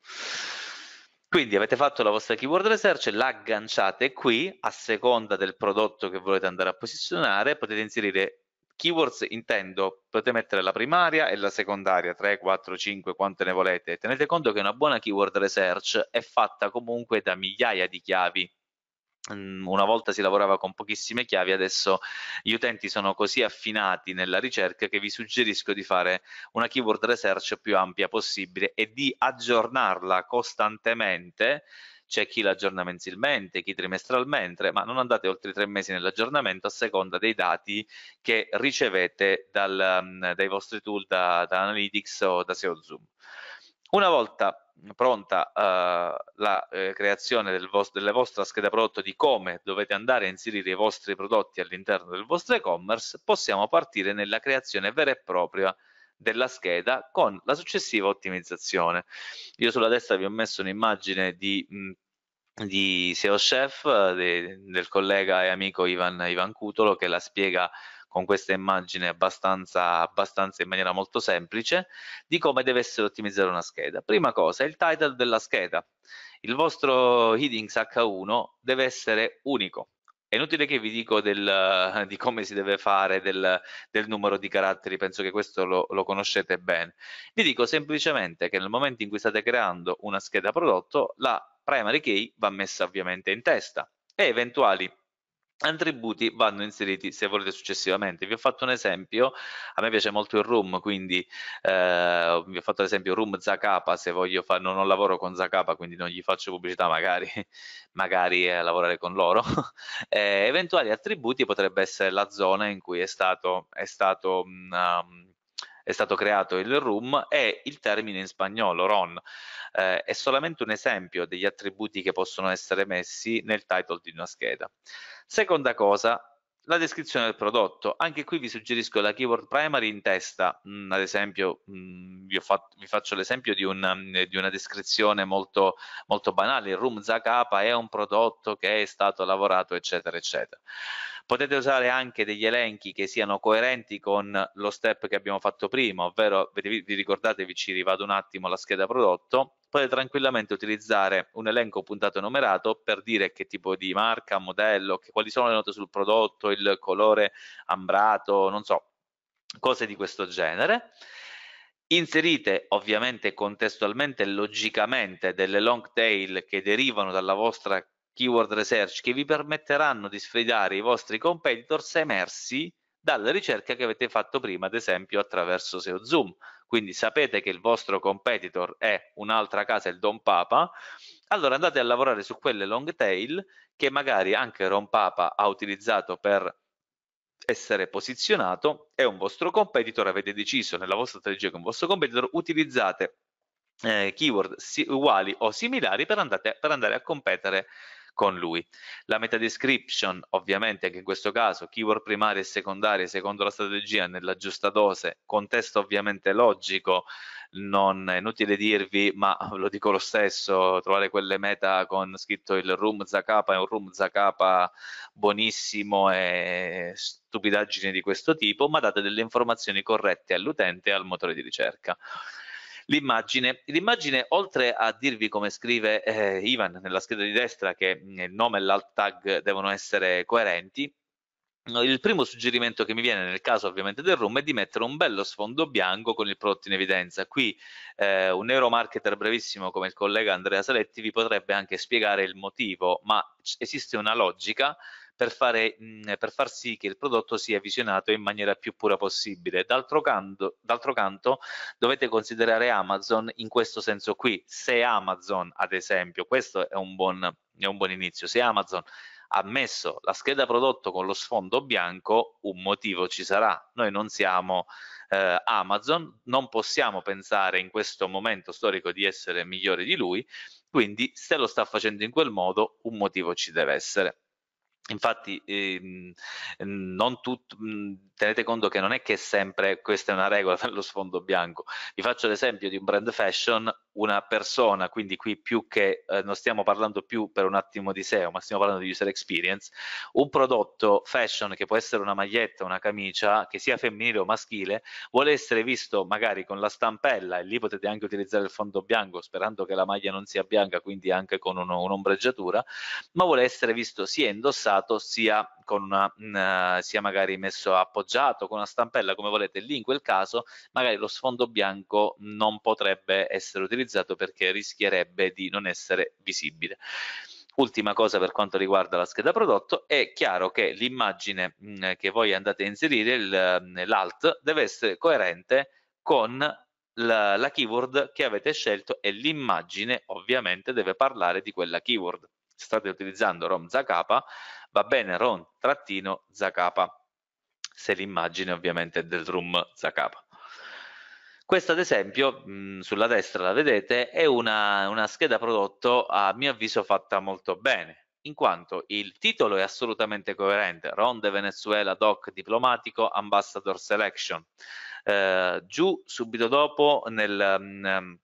quindi avete fatto la vostra keyword research, la agganciate qui, a seconda del prodotto che volete andare a posizionare, potete inserire keywords intendo potete mettere la primaria e la secondaria 3, 4, 5 quante ne volete tenete conto che una buona keyword research è fatta comunque da migliaia di chiavi Mm, una volta si lavorava con pochissime chiavi, adesso gli utenti sono così affinati nella ricerca che vi suggerisco di fare una keyword research più ampia possibile e di aggiornarla costantemente c'è chi l'aggiorna mensilmente, chi trimestralmente, ma non andate oltre tre mesi nell'aggiornamento a seconda dei dati che ricevete dal, mm, dai vostri tool da, da Analytics o da SEO Zoom. Una volta pronta eh, la eh, creazione del della vostra scheda prodotto di come dovete andare a inserire i vostri prodotti all'interno del vostro e-commerce, possiamo partire nella creazione vera e propria della scheda con la successiva ottimizzazione. Io sulla destra vi ho messo un'immagine di mh, di SEO Chef, eh, de, del collega e amico Ivan, Ivan Cutolo, che la spiega con questa immagine abbastanza, abbastanza in maniera molto semplice di come deve essere ottimizzata una scheda. Prima cosa, il title della scheda. Il vostro headings H1 deve essere unico. È inutile che vi dico del, di come si deve fare del, del, numero di caratteri, penso che questo lo, lo, conoscete bene. Vi dico semplicemente che nel momento in cui state creando una scheda prodotto, la primary key va messa ovviamente in testa e eventuali attributi vanno inseriti se volete successivamente vi ho fatto un esempio a me piace molto il room quindi eh, vi ho fatto l'esempio room Zacapa se voglio fare non, non lavoro con Zacapa quindi non gli faccio pubblicità magari magari eh, lavorare con loro eh, eventuali attributi potrebbe essere la zona in cui è stato, è stato mm, um, è stato creato il room e il termine in spagnolo RON. Eh, è solamente un esempio degli attributi che possono essere messi nel title di una scheda. Seconda cosa, la descrizione del prodotto. Anche qui vi suggerisco la keyword primary in testa, mm, ad esempio mm, vi, fatto, vi, faccio l'esempio di, un, mm, di, una descrizione molto, molto banale, il Room Zakapa è un prodotto che è stato lavorato, eccetera, eccetera. Potete usare anche degli elenchi che siano coerenti con lo step che abbiamo fatto prima, ovvero vi, ricordatevi, ci rivado un attimo la scheda prodotto, potete tranquillamente utilizzare un elenco puntato e numerato per dire che tipo di marca, modello, che, quali sono le note sul prodotto, il colore ambrato, non so, cose di questo genere. Inserite ovviamente contestualmente e logicamente delle long tail che derivano dalla vostra keyword research che vi permetteranno di sfidare i vostri competitors emersi dalla ricerca che avete fatto prima, ad esempio attraverso SEO Zoom. Quindi sapete che il vostro competitor è un'altra casa, il Don Papa, allora andate a lavorare su quelle long tail che magari anche Don Papa ha utilizzato per essere posizionato, è un vostro competitor, avete deciso nella vostra strategia che è un vostro competitor, utilizzate eh, keyword si uguali o similari per, andate, per andare a competere con lui. La meta description, ovviamente anche in questo caso, keyword primarie e secondarie secondo la strategia nella giusta dose, contesto ovviamente logico, non è inutile dirvi, ma lo dico lo stesso, trovare quelle meta con scritto il room Zacapa è un room Zacapa buonissimo e stupidaggine di questo tipo, ma date delle informazioni corrette all'utente e al motore di ricerca. L'immagine, l'immagine oltre a dirvi come scrive eh, Ivan nella scheda di destra che mm, il nome e l'alt tag devono essere coerenti, il primo suggerimento che mi viene nel caso ovviamente del room è di mettere un bello sfondo bianco con il prodotto in evidenza. Qui eh, un neuromarketer brevissimo come il collega Andrea Saletti vi potrebbe anche spiegare il motivo, ma esiste una logica per, fare, mh, mm, per far sì che il prodotto sia visionato in maniera più pura possibile. D'altro canto, d'altro canto dovete considerare Amazon in questo senso qui. Se Amazon, ad esempio, questo è un buon, è un buon inizio, se Amazon ha messo la scheda prodotto con lo sfondo bianco, un motivo ci sarà. Noi non siamo eh, Amazon, non possiamo pensare in questo momento storico di essere migliori di lui, quindi se lo sta facendo in quel modo, un motivo ci deve essere. Infatti, ehm, tut- mhmm, tenete conto che non è che sempre questa è una regola per sfondo bianco. Vi faccio l'esempio di un brand fashion, una persona, quindi qui più che eh, non stiamo parlando più per un attimo di SEO, ma stiamo parlando di user experience, un prodotto fashion che può essere una maglietta, una camicia, che sia femminile o maschile, vuole essere visto magari con la stampella e lì potete anche utilizzare il fondo bianco, sperando che la maglia non sia bianca, quindi anche con uno, un'ombreggiatura, ma vuole essere visto sia indossato utilizzato sia, una, mh, mm, sia magari messo appoggiato con una stampella come volete lì in quel caso magari lo sfondo bianco non potrebbe essere utilizzato perché rischierebbe di non essere visibile Ultima cosa per quanto riguarda la scheda prodotto, è chiaro che l'immagine mm, che voi andate a inserire, mm, l'alt, deve essere coerente con la, la keyword che avete scelto e l'immagine ovviamente deve parlare di quella keyword. Se state utilizzando ROM Zacapa, va bene Ron trattino Zacapa se l'immagine ovviamente è del room Zacapa questa ad esempio mh, sulla destra la vedete è una, una scheda prodotto a mio avviso fatta molto bene in quanto il titolo è assolutamente coerente, ron Ronde Venezuela Doc Diplomatico Ambassador Selection. Eh, giù subito dopo nel,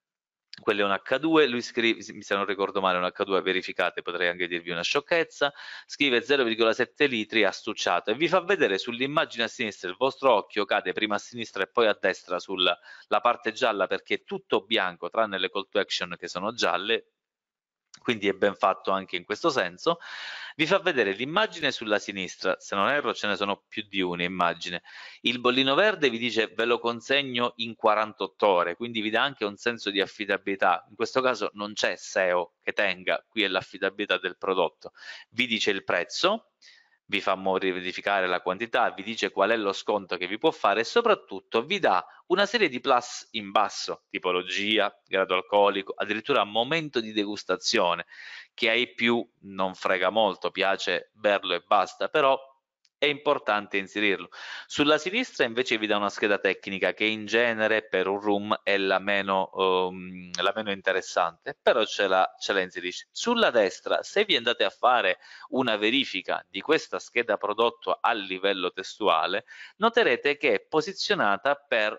quello è un H2, lui scrive, se non ricordo male un H2, verificate, potrei anche dirvi una sciocchezza, scrive 0,7 litri astucciato e vi fa vedere sull'immagine a sinistra, il vostro occhio cade prima a sinistra e poi a destra sulla parte gialla perché è tutto bianco tranne le call to action che sono gialle, quindi è ben fatto anche in questo senso. Vi fa vedere l'immagine sulla sinistra, se non erro ce ne sono più di una immagine. Il bollino verde vi dice ve lo consegno in 48 ore, quindi vi dà anche un senso di affidabilità. In questo caso non c'è SEO che tenga, qui è l'affidabilità del prodotto. Vi dice il prezzo, vi fa modificare la quantità, vi dice qual è lo sconto che vi può fare e soprattutto vi dà una serie di plus in basso, tipologia, grado alcolico, addirittura momento di degustazione, che ai più non frega molto, piace berlo e basta, però è importante inserirlo. Sulla sinistra invece vi dà una scheda tecnica che in genere per un room è la meno, um, la meno interessante, però ce la, ce la inserisce. Sulla destra, se vi andate a fare una verifica di questa scheda prodotto a livello testuale, noterete che è posizionata per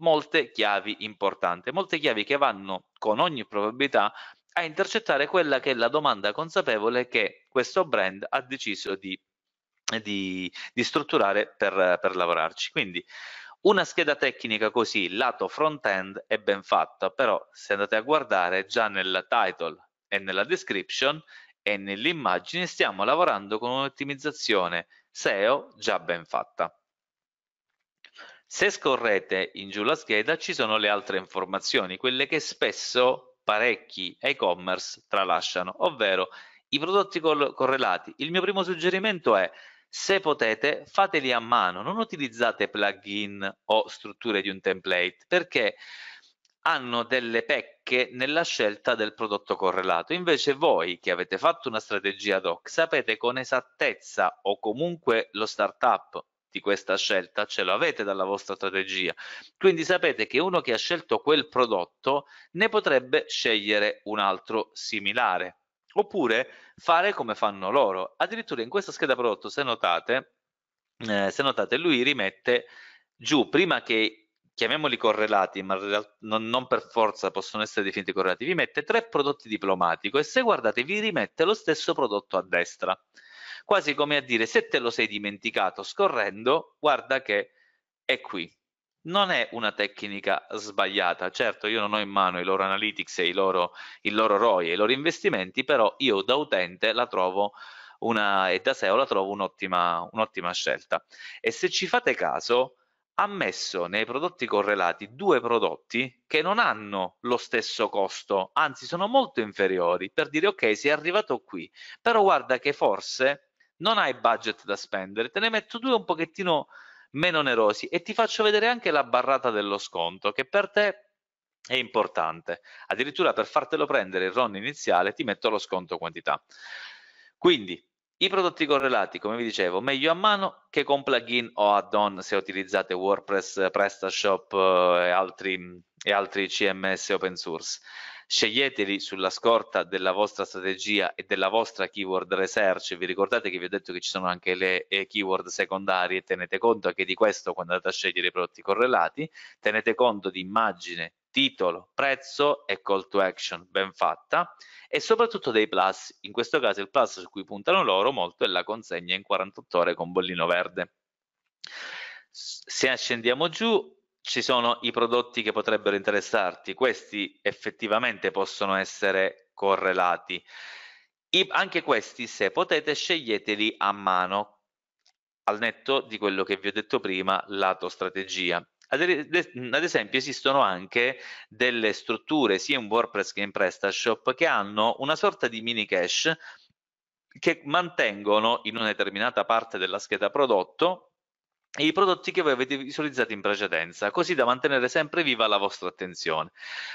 molte chiavi importanti, molte chiavi che vanno con ogni probabilità a intercettare quella che è la domanda consapevole che questo brand ha deciso di di, di strutturare per, per lavorarci. Quindi una scheda tecnica così, lato front-end, è ben fatta, però se andate a guardare già nel title e nella description e nell'immagine stiamo lavorando con un'ottimizzazione SEO già ben fatta. Se scorrete in giù la scheda ci sono le altre informazioni, quelle che spesso parecchi e-commerce tralasciano, ovvero i prodotti correlati. Il mio primo suggerimento è se potete, fateli a mano, non utilizzate plugin o strutture di un template, perché hanno delle pecche nella scelta del prodotto correlato. Invece voi che avete fatto una strategia ad hoc sapete con esattezza o comunque lo startup di questa scelta ce l'avete dalla vostra strategia. Quindi sapete che uno che ha scelto quel prodotto ne potrebbe scegliere un altro similare oppure fare come fanno loro. Addirittura in questa scheda prodotto, se notate, eh, se notate lui rimette giù prima che chiamiamoli correlati, ma non, non, per forza possono essere definiti correlati, vi mette tre prodotti diplomatico e se guardate vi rimette lo stesso prodotto a destra, quasi come a dire se te lo sei dimenticato scorrendo, guarda che è qui non è una tecnica sbagliata. Certo, io non ho in mano i loro analytics e i loro, il loro ROI e i loro investimenti, però io da utente la trovo una, e da SEO la trovo un'ottima, un'ottima scelta. E se ci fate caso, ha messo nei prodotti correlati due prodotti che non hanno lo stesso costo, anzi sono molto inferiori, per dire ok, sei arrivato qui, però guarda che forse non hai budget da spendere, te ne metto due un pochettino meno onerosi e ti faccio vedere anche la barrata dello sconto che per te è importante. Addirittura per fartelo prendere il RON iniziale ti metto lo sconto quantità. Quindi i prodotti correlati, come vi dicevo, meglio a mano che con plugin o add-on se utilizzate WordPress, PrestaShop eh, e altri, e altri CMS open source sceglieteli sulla scorta della vostra strategia e della vostra keyword research. Vi ricordate che vi ho detto che ci sono anche le eh, keyword secondarie, tenete conto anche di questo quando andate a scegliere i prodotti correlati, tenete conto di immagine, titolo, prezzo e call to action ben fatta e soprattutto dei plus. In questo caso il plus su cui puntano loro molto è la consegna in 48 ore con bollino verde. Se scendiamo giù ci sono i prodotti che potrebbero interessarti, questi effettivamente possono essere correlati. I, anche questi, se potete, sceglieteli a mano, al netto di quello che vi ho detto prima, lato strategia. Ad, ad esempio esistono anche delle strutture sia in WordPress che in PrestaShop che hanno una sorta di mini cache che mantengono in una determinata parte della scheda prodotto e i prodotti che voi avete visualizzato in precedenza, così da mantenere sempre viva la vostra attenzione.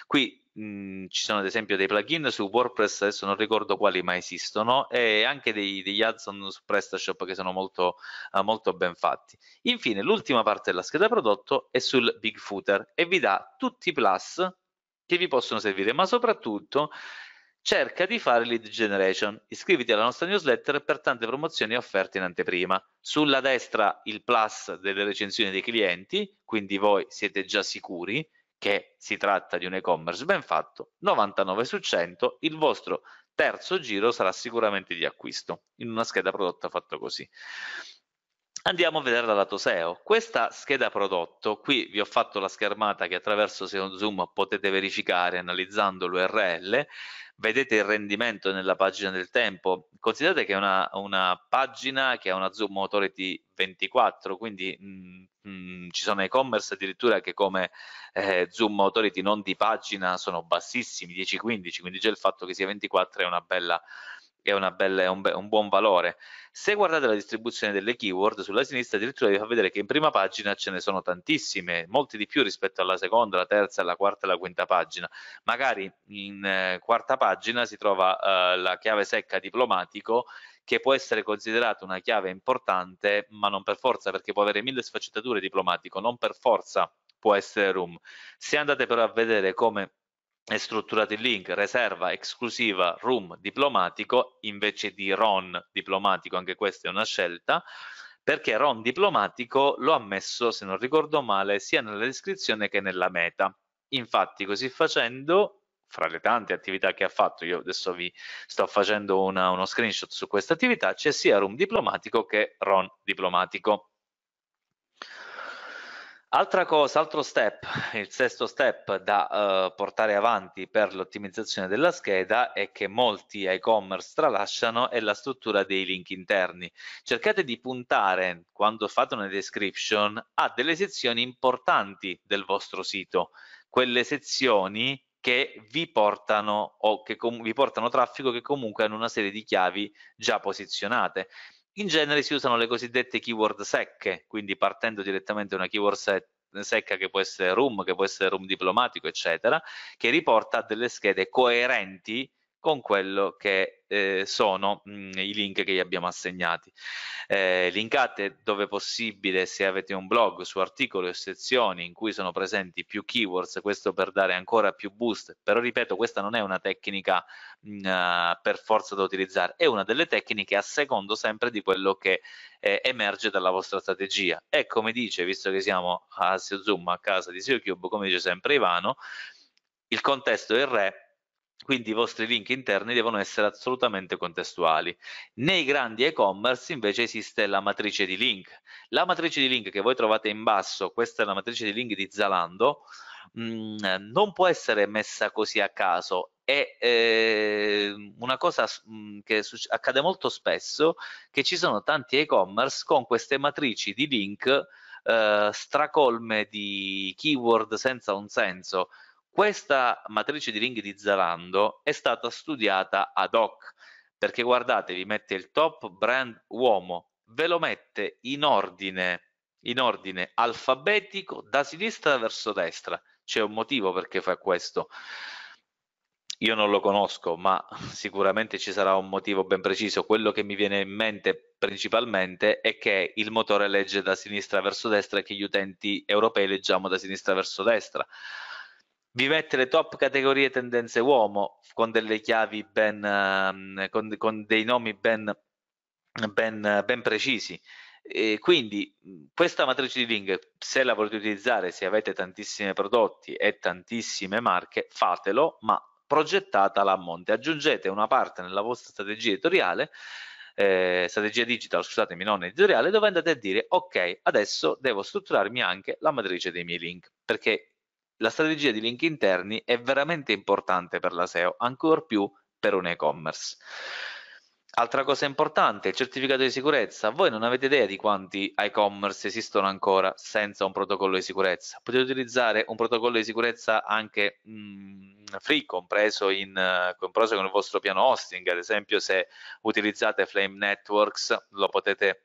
Qui mh, ci sono ad esempio dei plugin su WordPress, adesso non ricordo quali ma esistono, e anche dei, degli add-on su PrestaShop che sono molto, uh, molto ben fatti. Infine, l'ultima parte della scheda prodotto è sul Big Footer e vi dà tutti i plus che vi possono servire, ma soprattutto Cerca di fare lead generation. Iscriviti alla nostra newsletter per tante promozioni offerte in anteprima. Sulla destra il plus delle recensioni dei clienti, quindi voi siete già sicuri che si tratta di un e-commerce ben fatto. 99 su 100, il vostro terzo giro sarà sicuramente di acquisto in una scheda prodotta fatta così. Andiamo a vedere dal lato SEO. Questa scheda prodotto, qui vi ho fatto la schermata che attraverso SEO Zoom potete verificare analizzando l'URL, vedete il rendimento nella pagina del tempo. Considerate che è una, una pagina che ha una zoom authority 24, quindi mh, mm, mh, mm, ci sono e-commerce addirittura che come eh, zoom authority non di pagina sono bassissimi, 10-15, quindi già il fatto che sia 24 è una bella che è, bella, è un, be un, buon valore. Se guardate la distribuzione delle keyword, sulla sinistra addirittura vi fa vedere che in prima pagina ce ne sono tantissime, molti di più rispetto alla seconda, la terza, la quarta e la quinta pagina. Magari in eh, quarta pagina si trova eh, la chiave secca diplomatico che può essere considerata una chiave importante, ma non per forza, perché può avere mille sfaccettature diplomatico, non per forza può essere room. Se andate però a vedere come è strutturato il link riserva esclusiva room diplomatico invece di RON diplomatico, anche questa è una scelta, perché RON diplomatico l'ho messo se non ricordo male, sia nella descrizione che nella meta. Infatti così facendo fra le tante attività che ha fatto, io adesso vi sto facendo una, uno screenshot su questa attività, c'è sia Room diplomatico che RON diplomatico. Altra cosa, altro step, il sesto step da uh, portare avanti per l'ottimizzazione della scheda è che molti e-commerce tralasciano è la struttura dei link interni. Cercate di puntare, quando fate una description, a delle sezioni importanti del vostro sito, quelle sezioni che vi portano o che vi portano traffico che comunque hanno una serie di chiavi già posizionate. In genere si usano le cosiddette keyword secche, quindi partendo direttamente da una keyword set, secca che può essere room, che può essere room diplomatico, eccetera, che riporta delle schede coerenti con quello che eh, sono mh, mm, i link che gli abbiamo assegnati. Eh, linkate dove possibile se avete un blog su articoli o sezioni in cui sono presenti più keywords, questo per dare ancora più boost, però ripeto questa non è una tecnica mh, mm, eh, per forza da utilizzare, è una delle tecniche a secondo sempre di quello che eh, emerge dalla vostra strategia e come dice, visto che siamo a SEO Zoom a casa di SEO Cube, come dice sempre Ivano, il contesto è il re quindi i vostri link interni devono essere assolutamente contestuali. Nei grandi e-commerce invece esiste la matrice di link. La matrice di link che voi trovate in basso, questa è la matrice di link di Zalando, mh, mm, non può essere messa così a caso. È eh, una cosa mh, mm, che accade molto spesso che ci sono tanti e-commerce con queste matrici di link eh, stracolme di keyword senza un senso questa matrice di ring di Zalando è stata studiata ad hoc, perché guardate, vi mette il top brand uomo, ve lo mette in ordine, in ordine alfabetico da sinistra verso destra. C'è un motivo perché fa questo. Io non lo conosco, ma sicuramente ci sarà un motivo ben preciso. Quello che mi viene in mente principalmente è che il motore legge da sinistra verso destra e che gli utenti europei leggiamo da sinistra verso destra vivette le top categorie tendenze uomo con delle chiavi ben, ehm, con, con dei nomi ben, ben, ben precisi. E quindi questa matrice di link, se la volete utilizzare, se avete tantissimi prodotti e tantissime marche, fatelo, ma progettatela a monte. Aggiungete una parte nella vostra strategia editoriale, eh, strategia digital, scusatemi, non editoriale, dove andate a dire, ok, adesso devo strutturarmi anche la matrice dei miei link, perché la strategia di link interni è veramente importante per la SEO, ancor più per un e-commerce. Altra cosa importante, il certificato di sicurezza. Voi non avete idea di quanti e-commerce esistono ancora senza un protocollo di sicurezza. Potete utilizzare un protocollo di sicurezza anche mh, mm, free, compreso, in, compreso con il vostro piano hosting. Ad esempio, se utilizzate Flame Networks, lo potete utilizzare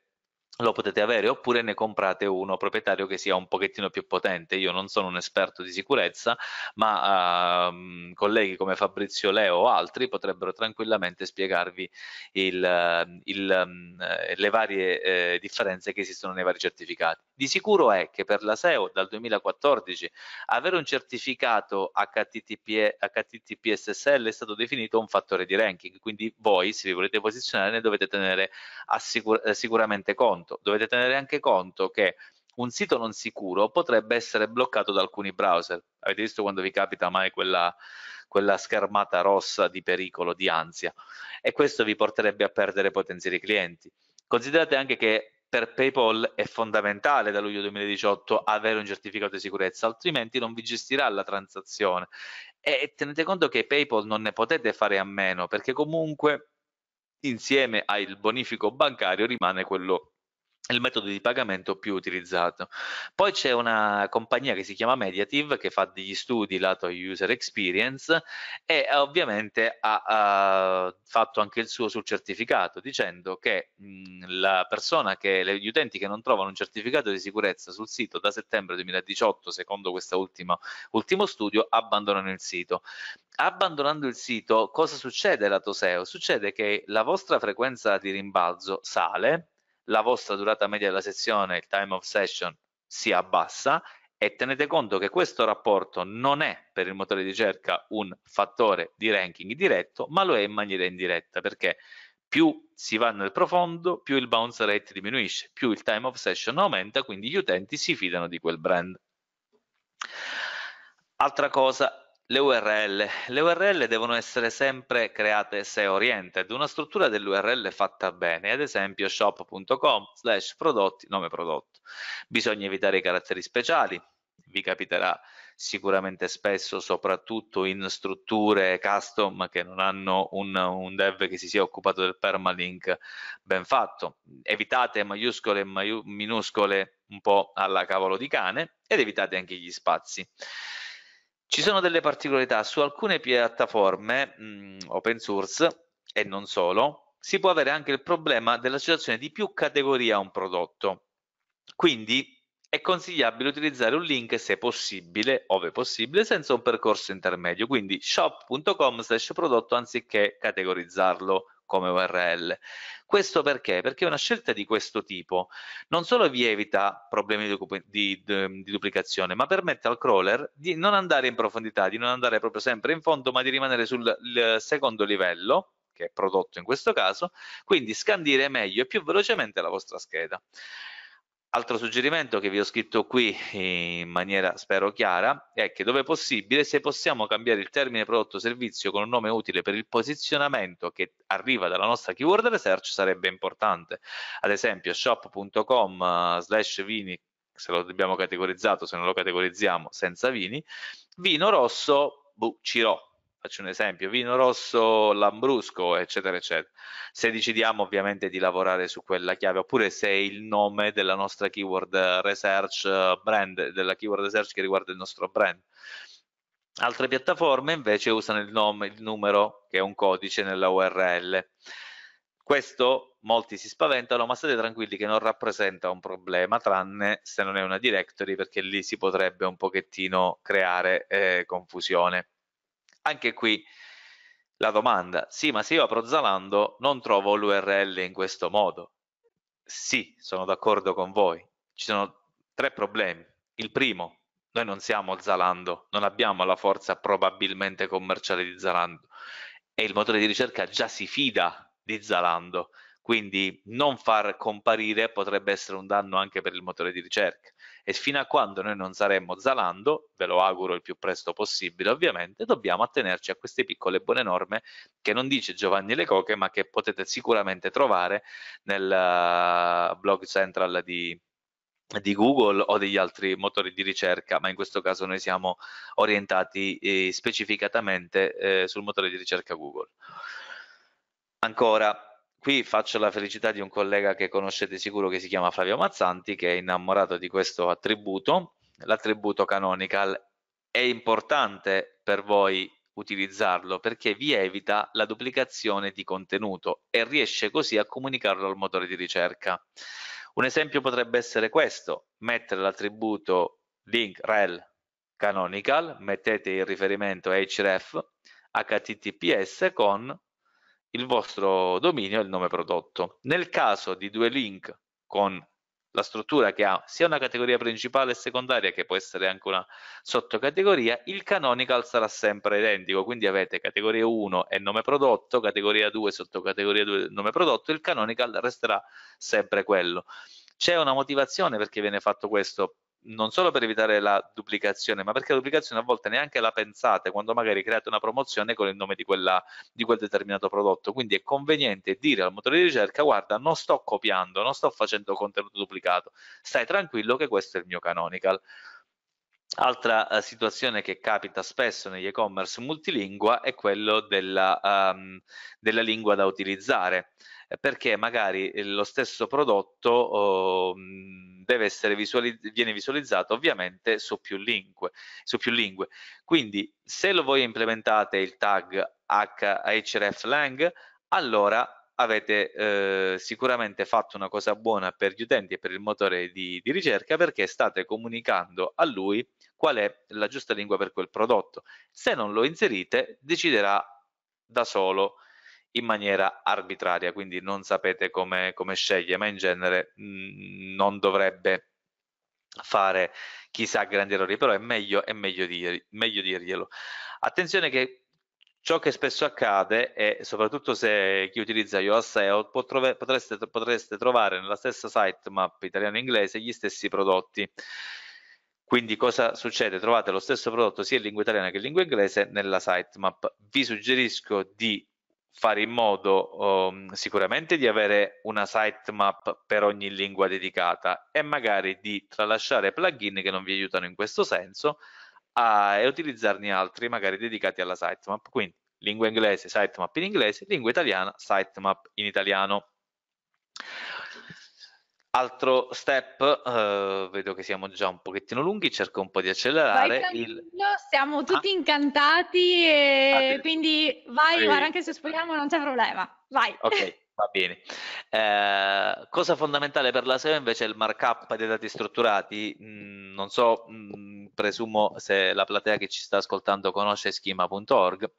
lo potete avere oppure ne comprate uno proprietario che sia un pochettino più potente. Io non sono un esperto di sicurezza, ma ehm, colleghi come Fabrizio Leo o altri potrebbero tranquillamente spiegarvi il, ehm, il, ehm, le varie eh, differenze che esistono nei vari certificati. Di sicuro è che per la SEO dal 2014 avere un certificato HTTP, HTTPSSL è stato definito un fattore di ranking, quindi voi se vi volete posizionare ne dovete tenere assicur- eh, sicuramente conto. Dovete tenere anche conto che un sito non sicuro potrebbe essere bloccato da alcuni browser. Avete visto quando vi capita mai quella, quella schermata rossa di pericolo, di ansia? E questo vi porterebbe a perdere potenziali clienti. Considerate anche che per PayPal è fondamentale da luglio 2018 avere un certificato di sicurezza, altrimenti non vi gestirà la transazione. E tenete conto che PayPal non ne potete fare a meno, perché comunque insieme al bonifico bancario rimane quello il metodo di pagamento più utilizzato. Poi c'è una compagnia che si chiama Mediative che fa degli studi lato user experience e eh, ovviamente ha, ha fatto anche il suo sul certificato dicendo che mh, la persona che gli utenti che non trovano un certificato di sicurezza sul sito da settembre 2018 secondo questo ultimo studio abbandonano il sito. Abbandonando il sito cosa succede lato SEO? Succede che la vostra frequenza di rimbalzo sale la vostra durata media della sessione, il time of session, si abbassa e tenete conto che questo rapporto non è per il motore di ricerca un fattore di ranking diretto, ma lo è in maniera indiretta, perché più si va nel profondo, più il bounce rate diminuisce, più il time of session aumenta, quindi gli utenti si fidano di quel brand. Altra cosa le URL. Le URL devono essere sempre create SEO-oriented. Una struttura dell'URL fatta bene, ad esempio shop.com slash prodotti, nome prodotto. Bisogna evitare i caratteri speciali, vi capiterà sicuramente spesso, soprattutto in strutture custom che non hanno un, un, dev che si sia occupato del permalink ben fatto. Evitate maiuscole e minuscole un po' alla cavolo di cane ed evitate anche gli spazi. Ci sono delle particolarità su alcune piattaforme mh, mm, open source e non solo, si può avere anche il problema dell'associazione di più categorie a un prodotto. Quindi è consigliabile utilizzare un link se possibile, ove possibile, senza un percorso intermedio, quindi shop.com slash prodotto anziché categorizzarlo come URL. Questo perché? Perché una scelta di questo tipo non solo vi evita problemi di, di, di, duplicazione, ma permette al crawler di non andare in profondità, di non andare proprio sempre in fondo, ma di rimanere sul secondo livello che è prodotto in questo caso, quindi scandire meglio e più velocemente la vostra scheda. Altro suggerimento che vi ho scritto qui in maniera spero chiara è che dove possibile se possiamo cambiare il termine prodotto servizio con un nome utile per il posizionamento che arriva dalla nostra keyword research sarebbe importante. Ad esempio shop.com eh, slash vini se lo abbiamo categorizzato, se non lo categorizziamo senza vini, vino rosso, bu, boh, faccio un esempio, vino rosso, lambrusco, eccetera, eccetera. Se decidiamo ovviamente di lavorare su quella chiave, oppure se è il nome della nostra keyword research brand, della keyword research che riguarda il nostro brand. Altre piattaforme invece usano il nome, il numero, che è un codice nella URL. Questo molti si spaventano, ma state tranquilli che non rappresenta un problema, tranne se non è una directory, perché lì si potrebbe un pochettino creare eh, confusione. Anche qui la domanda, sì ma se io apro Zalando non trovo l'URL in questo modo. Sì, sono d'accordo con voi, ci sono tre problemi. Il primo, noi non siamo Zalando, non abbiamo la forza probabilmente commerciale di Zalando e il motore di ricerca già si fida di Zalando, quindi non far comparire potrebbe essere un danno anche per il motore di ricerca e fino a quando noi non saremmo Zalando, ve lo auguro il più presto possibile ovviamente, dobbiamo attenerci a queste piccole buone norme che non dice Giovanni Le Coche ma che potete sicuramente trovare nel eh, blog central di, di Google o degli altri motori di ricerca, ma in questo caso noi siamo orientati eh, specificatamente eh, sul motore di ricerca Google. Ancora, qui faccio la felicità di un collega che conoscete sicuro che si chiama Flavio Mazzanti che è innamorato di questo attributo l'attributo canonical è importante per voi utilizzarlo perché vi evita la duplicazione di contenuto e riesce così a comunicarlo al motore di ricerca un esempio potrebbe essere questo mettere l'attributo link rel canonical mettete il riferimento href https con il vostro dominio e il nome prodotto. Nel caso di due link con la struttura che ha sia una categoria principale e secondaria che può essere anche una sottocategoria, il canonical sarà sempre identico, quindi avete categoria 1 e nome prodotto, categoria 2 sottocategoria 2 nome prodotto, il canonical resterà sempre quello. C'è una motivazione perché viene fatto questo non solo per evitare la duplicazione, ma perché la duplicazione a volte neanche la pensate quando magari create una promozione con il nome di, quella, di quel determinato prodotto. Quindi è conveniente dire al motore di ricerca, guarda, non sto copiando, non sto facendo contenuto duplicato, stai tranquillo che questo è il mio canonical. Altra uh, situazione che capita spesso negli e-commerce multilingua è quella della, um, della lingua da utilizzare. Eh, perché magari eh, lo stesso prodotto oh, visualizz viene visualizzato ovviamente su più, lingue, su più lingue. Quindi se lo voi implementate il tag hreflang, allora avete eh, sicuramente fatto una cosa buona per gli utenti e per il motore di, di, ricerca perché state comunicando a lui qual è la giusta lingua per quel prodotto. Se non lo inserite, deciderà da solo in maniera arbitraria, quindi non sapete come, come scegliere, ma in genere mh, mm, non dovrebbe fare chissà grandi errori, però è meglio, è meglio, dir, meglio dirglielo. Attenzione che ciò che spesso accade è, soprattutto se chi utilizza iOS potreste, potreste trovare nella stessa sitemap italiano-inglese gli stessi prodotti. Quindi cosa succede? Trovate lo stesso prodotto sia in lingua italiana che in lingua inglese nella sitemap. Vi suggerisco di fare in modo um, sicuramente di avere una sitemap per ogni lingua dedicata e magari di tralasciare plugin che non vi aiutano in questo senso a, e utilizzarne altri magari dedicati alla sitemap. Quindi lingua inglese, sitemap in inglese, lingua italiana, sitemap in italiano. Altro step, eh, vedo che siamo già un pochettino lunghi, cerco un po' di accelerare. Vai, il... Siamo ah. tutti ah. incantati, e... ah, quindi vai, e... guarda, anche se spogliamo non c'è problema. Vai. Ok, va bene. Eh, cosa fondamentale per la SEO invece è il markup dei dati strutturati. Mm, non so, mm, presumo se la platea che ci sta ascoltando conosce schema.org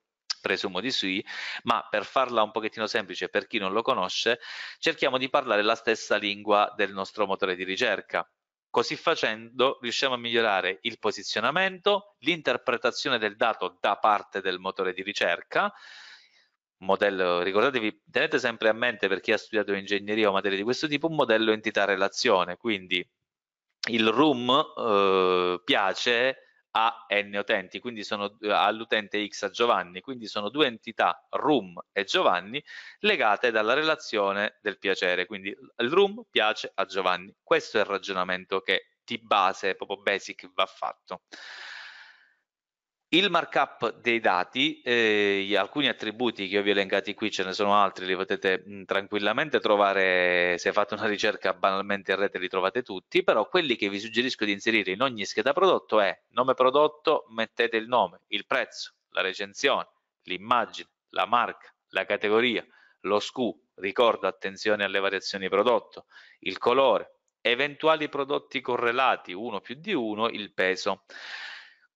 presumo di sì, ma per farla un pochettino semplice per chi non lo conosce, cerchiamo di parlare la stessa lingua del nostro motore di ricerca. Così facendo riusciamo a migliorare il posizionamento, l'interpretazione del dato da parte del motore di ricerca, modello, ricordatevi, tenete sempre a mente per chi ha studiato ingegneria o materie di questo tipo, un modello entità-relazione, quindi il room eh, piace a n utenti, quindi sono eh, all'utente X a Giovanni, quindi sono due entità room e Giovanni legate dalla relazione del piacere, quindi il room piace a Giovanni. Questo è il ragionamento che di base, proprio basic, va fatto. Il markup dei dati, eh, alcuni attributi che io vi ho elencati qui, ce ne sono altri, li potete mh, mm, tranquillamente trovare, se fate una ricerca banalmente in rete li trovate tutti, però quelli che vi suggerisco di inserire in ogni scheda prodotto è nome prodotto, mettete il nome, il prezzo, la recensione, l'immagine, la marca, la categoria, lo SKU, ricordo attenzione alle variazioni prodotto, il colore, eventuali prodotti correlati, uno più di uno, il peso.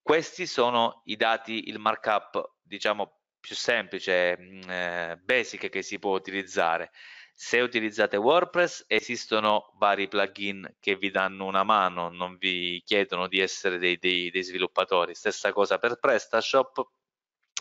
Questi sono i dati, il markup, diciamo, più semplice, mm, eh, basic che si può utilizzare. Se utilizzate WordPress esistono vari plugin che vi danno una mano, non vi chiedono di essere dei, dei, dei sviluppatori. Stessa cosa per PrestaShop,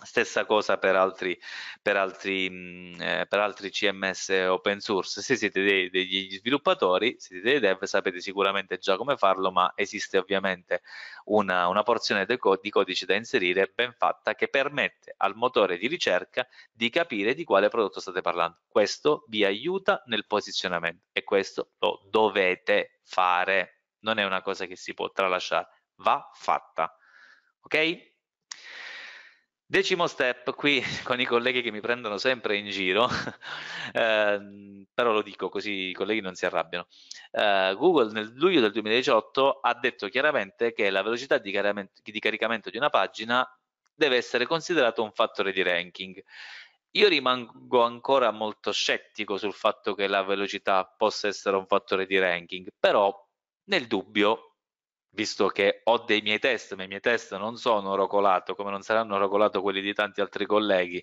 Stessa cosa per altri, per altri, eh, per altri CMS open source. Se siete dei, degli sviluppatori, siete dei dev, sapete sicuramente già come farlo, ma esiste ovviamente una, una porzione co di codice da inserire ben fatta che permette al motore di ricerca di capire di quale prodotto state parlando. Questo vi aiuta nel posizionamento e questo lo dovete fare. Non è una cosa che si può tralasciare, va fatta. Ok? Decimo step, qui con i colleghi che mi prendono sempre in giro, eh, però lo dico così i colleghi non si arrabbiano. Eh, Google nel luglio del 2018 ha detto chiaramente che la velocità di, di caricamento di una pagina deve essere considerata un fattore di ranking. Io rimango ancora molto scettico sul fatto che la velocità possa essere un fattore di ranking, però nel dubbio visto che ho dei miei test, ma i miei test non sono rocolato, come non saranno rocolato quelli di tanti altri colleghi,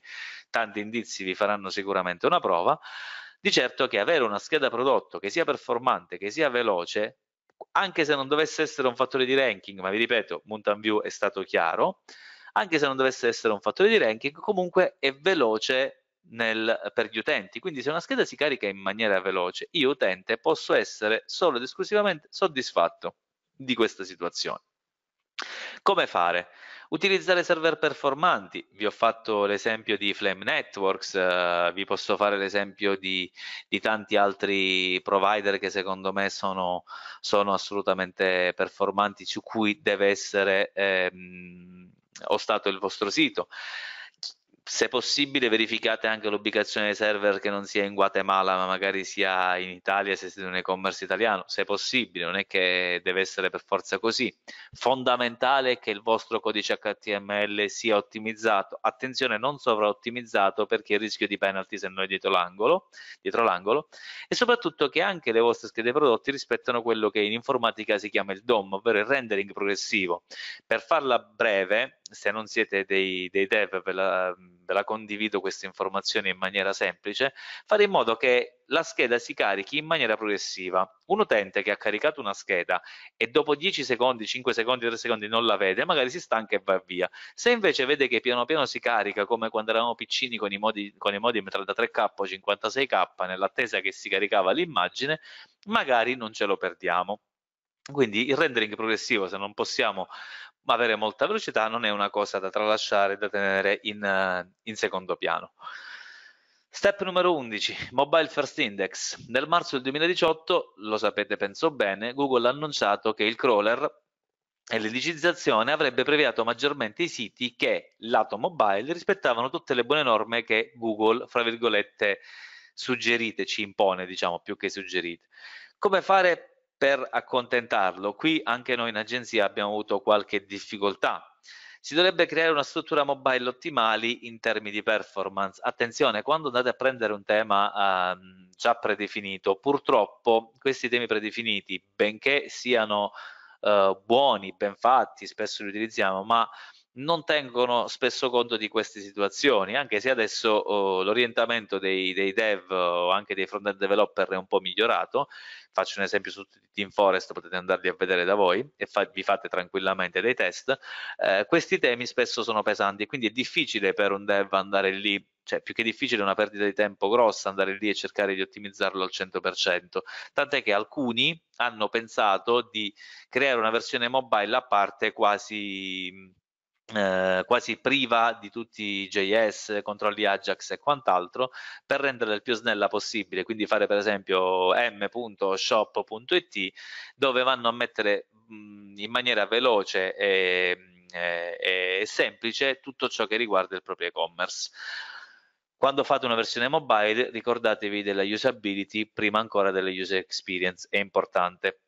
tanti indizi vi faranno sicuramente una prova, di certo che avere una scheda prodotto che sia performante, che sia veloce, anche se non dovesse essere un fattore di ranking, ma vi ripeto, Mountain View è stato chiaro, anche se non dovesse essere un fattore di ranking, comunque è veloce nel, per gli utenti. Quindi se una scheda si carica in maniera veloce, io utente posso essere solo ed esclusivamente soddisfatto di questa situazione. Come fare? Utilizzare server performanti, vi ho fatto l'esempio di Flame Networks, eh, vi posso fare l'esempio di, di, tanti altri provider che secondo me sono, sono assolutamente performanti su cui deve essere ehm, ostato il vostro sito se possibile verificate anche l'ubicazione dei server che non sia in Guatemala ma magari sia in Italia se siete un e-commerce italiano, se possibile, non è che deve essere per forza così. Fondamentale è che il vostro codice HTML sia ottimizzato, attenzione non sovraottimizzato perché il rischio di penalty se noi dietro l'angolo, dietro l'angolo e soprattutto che anche le vostre schede prodotti rispettano quello che in informatica si chiama il DOM, ovvero il rendering progressivo. Per farla breve, se non siete dei, dei dev ve la ve la condivido questa informazione in maniera semplice, fare in modo che la scheda si carichi in maniera progressiva. Un utente che ha caricato una scheda e dopo 10 secondi, 5 secondi, 3 secondi non la vede, magari si stanca e va via. Se invece vede che piano piano si carica, come quando eravamo piccini con i, modi, con i modem 33 k o 56K, nell'attesa che si caricava l'immagine, magari non ce lo perdiamo. Quindi il rendering progressivo, se non possiamo ma avere molta velocità non è una cosa da tralasciare, da tenere in, eh, in secondo piano. Step numero 11, Mobile First Index. Nel marzo del 2018, lo sapete penso bene, Google ha annunciato che il crawler e l'indicizzazione avrebbe premiato maggiormente i siti che, lato mobile, rispettavano tutte le buone norme che Google, fra virgolette, suggerite, ci impone, diciamo, più che suggerite. Come fare per accontentarlo. Qui anche noi in agenzia abbiamo avuto qualche difficoltà. Si dovrebbe creare una struttura mobile ottimale in termini di performance. Attenzione, quando andate a prendere un tema eh, già predefinito, purtroppo questi temi predefiniti, benché siano eh, buoni, ben fatti, spesso li utilizziamo, ma non tengono spesso conto di queste situazioni, anche se adesso oh, l'orientamento dei, dei, dev o anche dei front-end developer è un po' migliorato, faccio un esempio su Team Forest, potete andarli a vedere da voi e fa, vi fate tranquillamente dei test, eh, questi temi spesso sono pesanti, quindi è difficile per un dev andare lì cioè più che difficile è una perdita di tempo grossa andare lì e cercare di ottimizzarlo al 100%, tant'è che alcuni hanno pensato di creare una versione mobile a parte quasi eh, quasi priva di tutti i JS, controlli Ajax e quant'altro per renderla il più snella possibile quindi fare per esempio m.shop.it dove vanno a mettere mh, in maniera veloce e, eh, e, e semplice tutto ciò che riguarda il proprio e-commerce quando fate una versione mobile ricordatevi della usability prima ancora delle user experience, è importante.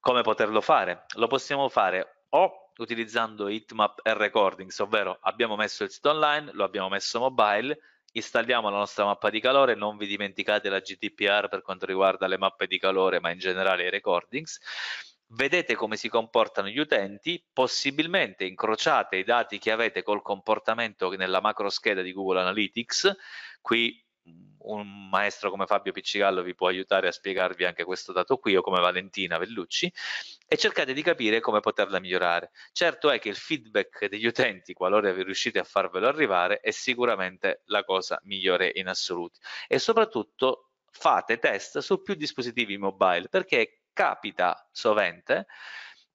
Come poterlo fare? Lo possiamo fare o utilizzando Hitmap e recordings, ovvero abbiamo messo il sito online, lo abbiamo messo mobile, installiamo la nostra mappa di calore, non vi dimenticate la GDPR per quanto riguarda le mappe di calore, ma in generale i recordings, vedete come si comportano gli utenti, possibilmente incrociate i dati che avete col comportamento nella macro scheda di Google Analytics, qui un maestro come Fabio Piccigallo vi può aiutare a spiegarvi anche questo dato qui o come Valentina Vellucci e cercate di capire come poterla migliorare. Certo è che il feedback degli utenti, qualora vi riuscite a farvelo arrivare, è sicuramente la cosa migliore in assoluto e soprattutto fate test su più dispositivi mobile perché capita sovente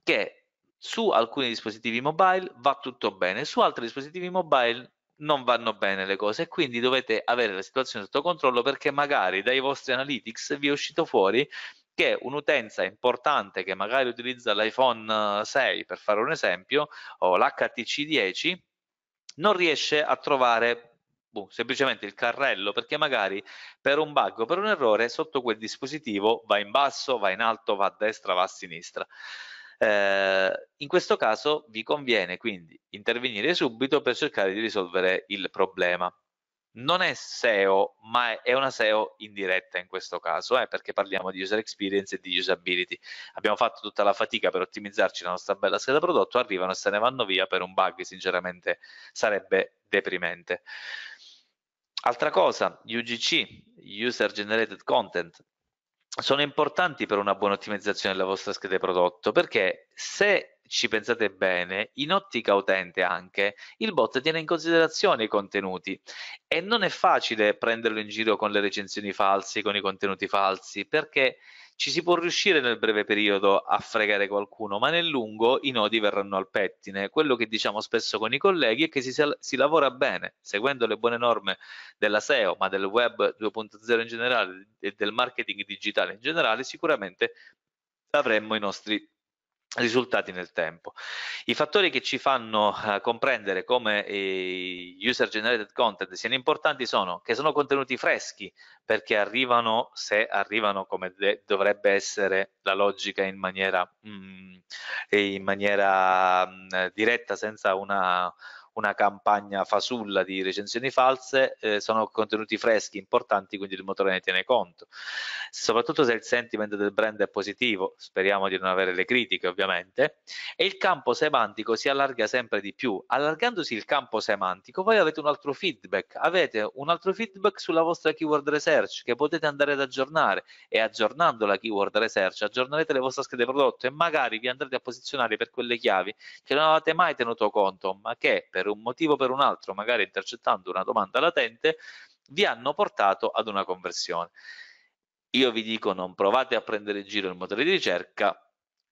che su alcuni dispositivi mobile va tutto bene, su altri dispositivi mobile non vanno bene le cose e quindi dovete avere la situazione sotto controllo perché magari dai vostri analytics vi è uscito fuori che un'utenza importante che magari utilizza l'iPhone 6 per fare un esempio o l'HTC 10 non riesce a trovare boh, semplicemente il carrello perché magari per un bug o per un errore sotto quel dispositivo va in basso, va in alto, va a destra, va a sinistra. Eh, in questo caso vi conviene quindi intervenire subito per cercare di risolvere il problema. Non è SEO, ma è una SEO indiretta in questo caso, eh, perché parliamo di user experience e di usability. Abbiamo fatto tutta la fatica per ottimizzarci la nostra bella scheda prodotto, arrivano e se ne vanno via per un bug, sinceramente sarebbe deprimente. Altra cosa, UGC, User Generated Content, sono importanti per una buona ottimizzazione della vostra scheda di prodotto perché se ci pensate bene, in ottica utente anche, il bot tiene in considerazione i contenuti e non è facile prenderlo in giro con le recensioni false, con i contenuti falsi, perché ci si può riuscire nel breve periodo a fregare qualcuno, ma nel lungo i nodi verranno al pettine. Quello che diciamo spesso con i colleghi è che si, si lavora bene, seguendo le buone norme della SEO, ma del web 2.0 in generale e del marketing digitale in generale, sicuramente avremmo i nostri risultati nel tempo. I fattori che ci fanno uh, comprendere come eh, i user generated content siano importanti sono che sono contenuti freschi perché arrivano se arrivano come dovrebbe essere la logica in maniera, mm, in maniera mm, diretta senza una una campagna fasulla di recensioni false, eh, sono contenuti freschi, importanti, quindi il motore ne tiene conto. Soprattutto se il sentiment del brand è positivo, speriamo di non avere le critiche ovviamente, e il campo semantico si allarga sempre di più. Allargandosi il campo semantico, voi avete un altro feedback, avete un altro feedback sulla vostra keyword research che potete andare ad aggiornare e aggiornando la keyword research aggiornerete le vostre schede prodotto e magari vi andrete a posizionare per quelle chiavi che non avevate mai tenuto conto, ma che per per un motivo o per un altro, magari intercettando una domanda latente, vi hanno portato ad una conversione. Io vi dico non provate a prendere in giro il motore di ricerca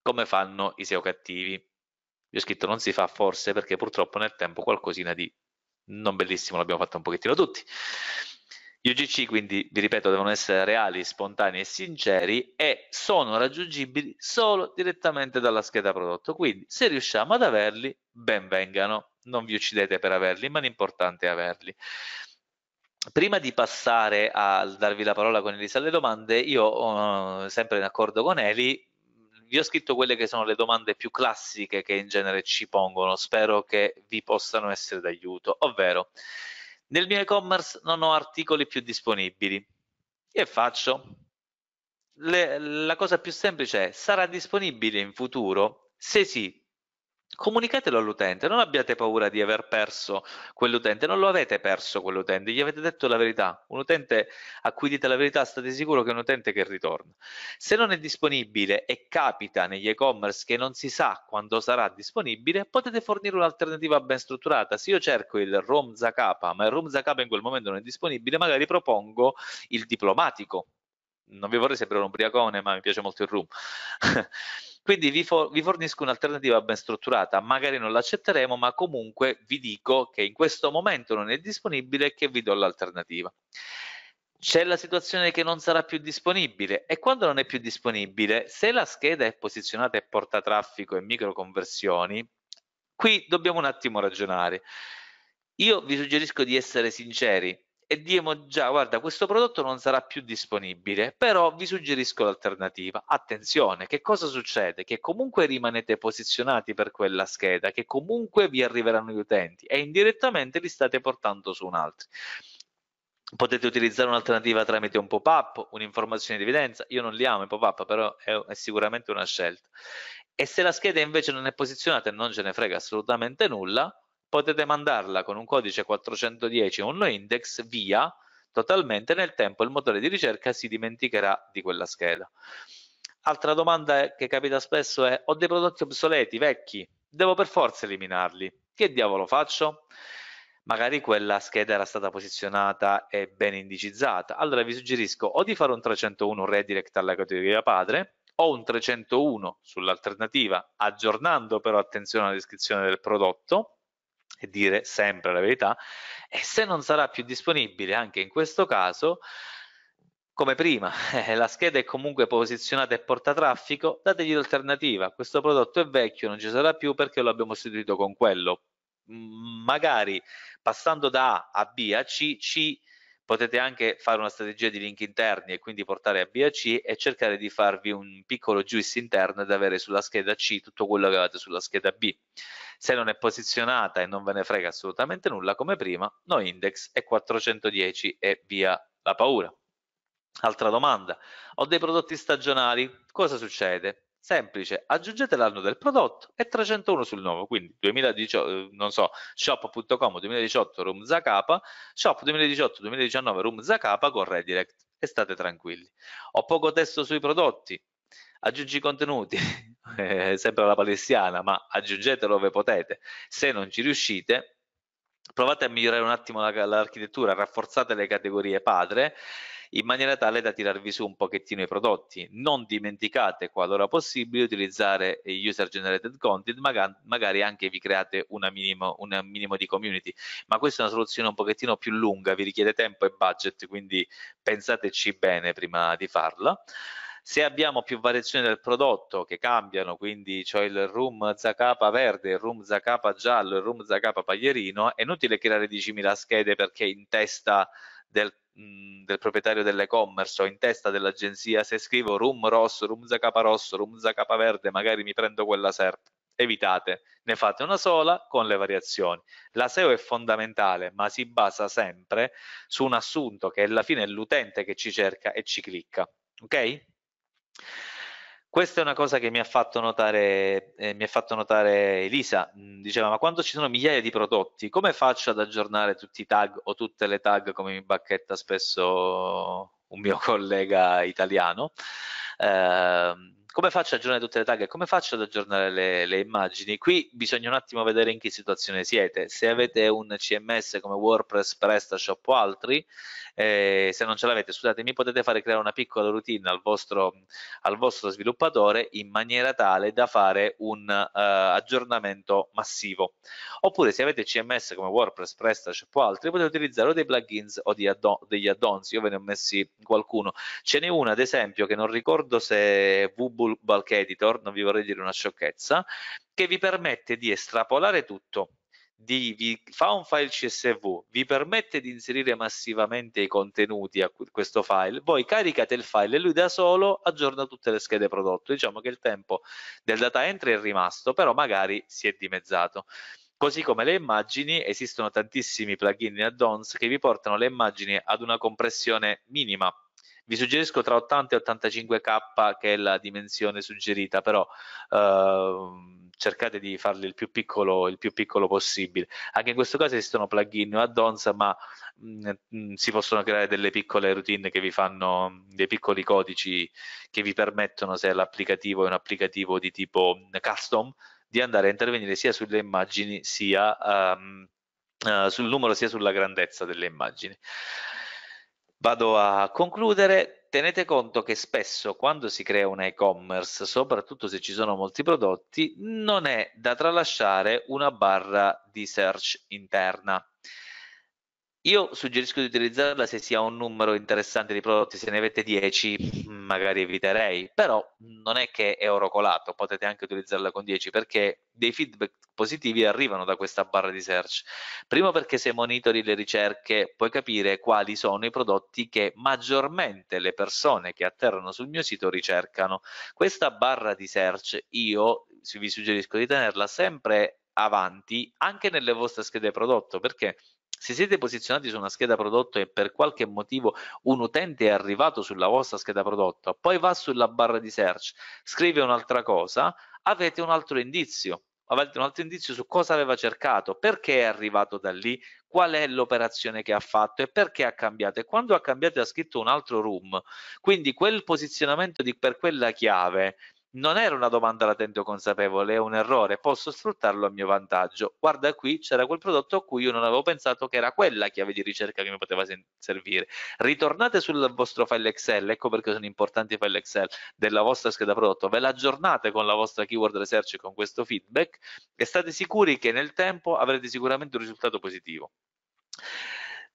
come fanno i SEO cattivi. Io ho scritto non si fa forse perché purtroppo nel tempo qualcosina di non bellissimo l'abbiamo fatto un pochettino tutti. Gli UGC quindi, vi ripeto, devono essere reali, spontanei e sinceri e sono raggiungibili solo direttamente dalla scheda prodotto. Quindi se riusciamo ad averli, ben vengano non vi uccidete per averli, ma l'importante è averli. Prima di passare a darvi la parola con Elisa alle domande, io, eh, sempre in accordo con Eli, vi ho scritto quelle che sono le domande più classiche che in genere ci pongono, spero che vi possano essere d'aiuto, ovvero nel mio e-commerce non ho articoli più disponibili, che faccio? Le, la cosa più semplice è sarà disponibile in futuro? Se sì, comunicatelo all'utente, non abbiate paura di aver perso quell'utente, non lo avete perso quell'utente, gli avete detto la verità, un utente a cui dite la verità state sicuro che è un utente che ritorna. Se non è disponibile e capita negli e-commerce che non si sa quando sarà disponibile, potete fornire un'alternativa ben strutturata. Se io cerco il ROM Zacapa, ma il ROM Zacapa in quel momento non è disponibile, magari propongo il diplomatico non vi vorrei sembrare un ubriacone, ma mi piace molto il rum. Quindi vi, for vi, fornisco un'alternativa ben strutturata, magari non l'accetteremo, ma comunque vi dico che in questo momento non è disponibile e che vi do l'alternativa. C'è la situazione che non sarà più disponibile e quando non è più disponibile, se la scheda è posizionata e porta traffico e microconversioni, qui dobbiamo un attimo ragionare. Io vi suggerisco di essere sinceri, e diremo già guarda questo prodotto non sarà più disponibile però vi suggerisco l'alternativa attenzione che cosa succede che comunque rimanete posizionati per quella scheda che comunque vi arriveranno gli utenti e indirettamente li state portando su un altro potete utilizzare un'alternativa tramite un pop-up, un'informazione di evidenza, io non li amo i pop-up, però è, è, sicuramente una scelta. E se la scheda invece non è posizionata e non ce ne frega assolutamente nulla, potete mandarla con un codice 410 o un index via totalmente nel tempo il motore di ricerca si dimenticherà di quella scheda. Altra domanda che capita spesso è ho dei prodotti obsoleti, vecchi, devo per forza eliminarli, che diavolo faccio? Magari quella scheda era stata posizionata e ben indicizzata, allora vi suggerisco o di fare un 301 redirect alla categoria padre o un 301 sull'alternativa, aggiornando però attenzione alla descrizione del prodotto e dire sempre la verità e se non sarà più disponibile anche in questo caso come prima eh, la scheda è comunque posizionata e porta traffico dategli l'alternativa questo prodotto è vecchio non ci sarà più perché lo abbiamo sostituito con quello magari passando da A a B a C C potete anche fare una strategia di link interni e quindi portare a BAC e cercare di farvi un piccolo juice interno ed avere sulla scheda C tutto quello che avete sulla scheda B. Se non è posizionata e non ve ne frega assolutamente nulla, come prima, no index e 410 e via la paura. Altra domanda, ho dei prodotti stagionali, cosa succede? Semplice, aggiungete l'anno del prodotto e 301 sul nuovo, quindi 2018, eh, non so, shop.com 2018 room Zacapa, shop 2018-2019 room Zacapa con redirect e state tranquilli. Ho poco testo sui prodotti, aggiungi i contenuti, eh, sempre alla palestiana, ma aggiungetelo dove potete. Se non ci riuscite, provate a migliorare un attimo l'architettura, rafforzate le categorie padre in maniera tale da tirarvi su un pochettino i prodotti. Non dimenticate, qualora possibile, utilizzare user generated content, magari anche vi create un minimo di community, ma questa è una soluzione un pochettino più lunga, vi richiede tempo e budget, quindi pensateci bene prima di farla. Se abbiamo più variazioni del prodotto che cambiano, quindi c'ho il room Zacapa verde, il room Zacapa giallo, il room Zacapa paglierino, è inutile creare 10.000 schede perché in testa del del proprietario dell'e-commerce o in testa dell'agenzia, se scrivo rum rosso, rum zacapa rosso, rum zacapa verde, magari mi prendo quella SERP. Evitate, ne fate una sola con le variazioni. La SEO è fondamentale, ma si basa sempre su un assunto che alla fine è l'utente che ci cerca e ci clicca. Ok? Questa è una cosa che mi ha fatto notare, eh, mi ha fatto notare Elisa. Mm, diceva, ma quando ci sono migliaia di prodotti, come faccio ad aggiornare tutti i tag o tutte le tag come mi bacchetta spesso un mio collega italiano? Eh, come faccio ad aggiornare tutte le tag? Come faccio ad aggiornare le, le, immagini? Qui bisogna un attimo vedere in che situazione siete. Se avete un CMS come WordPress, PrestaShop o altri, eh, se non ce l'avete, scusatemi, potete fare creare una piccola routine al vostro, al vostro sviluppatore in maniera tale da fare un uh, aggiornamento massivo. Oppure se avete CMS come WordPress, PrestaShop o altri, potete utilizzare o dei plugins o add degli add-ons. Io ve ne ho messi qualcuno. Ce n'è uno, ad esempio, che non ricordo se è VB Bulk Editor, non vi vorrei dire una sciocchezza, che vi permette di estrapolare tutto, di, vi fa un file CSV, vi permette di inserire massivamente i contenuti a questo file, voi caricate il file e lui da solo aggiorna tutte le schede prodotto. Diciamo che il tempo del data entry è rimasto, però magari si è dimezzato. Così come le immagini, esistono tantissimi plugin e add-ons che vi portano le immagini ad una compressione minima vi suggerisco tra 80 e 85k che è la dimensione suggerita, però eh, cercate di farli il più, piccolo, il più piccolo possibile. Anche in questo caso esistono plugin o add-ons, ma mh, mm, mm, si possono creare delle piccole routine che vi fanno mm, dei piccoli codici che vi permettono, se l'applicativo è un applicativo di tipo custom, di andare a intervenire sia sulle immagini sia um, uh, sul numero sia sulla grandezza delle immagini. Vado a concludere. Tenete conto che spesso quando si crea un e-commerce, soprattutto se ci sono molti prodotti, non è da tralasciare una barra di search interna. Io suggerisco di utilizzarla se si ha un numero interessante di prodotti, se ne avete 10 mm, magari eviterei, però non è che è oro colato, potete anche utilizzarla con 10 perché dei feedback positivi arrivano da questa barra di search. Primo perché se monitori le ricerche puoi capire quali sono i prodotti che maggiormente le persone che atterrano sul mio sito ricercano. Questa barra di search io vi suggerisco di tenerla sempre avanti anche nelle vostre schede prodotto perché se siete posizionati su una scheda prodotto e per qualche motivo un utente è arrivato sulla vostra scheda prodotto, poi va sulla barra di search, scrive un'altra cosa, avete un altro indizio avete un altro indizio su cosa aveva cercato, perché è arrivato da lì, qual è l'operazione che ha fatto e perché ha cambiato. E quando ha cambiato ha scritto un altro room. Quindi quel posizionamento di, per quella chiave non era una domanda latente o consapevole, è un errore, posso sfruttarlo a mio vantaggio. Guarda qui, c'era quel prodotto a cui io non avevo pensato che era quella chiave di ricerca che mi poteva servire. Ritornate sul vostro file Excel, ecco perché sono importanti i file Excel della vostra scheda prodotto, ve l'aggiornate con la vostra keyword research e con questo feedback e state sicuri che nel tempo avrete sicuramente un risultato positivo.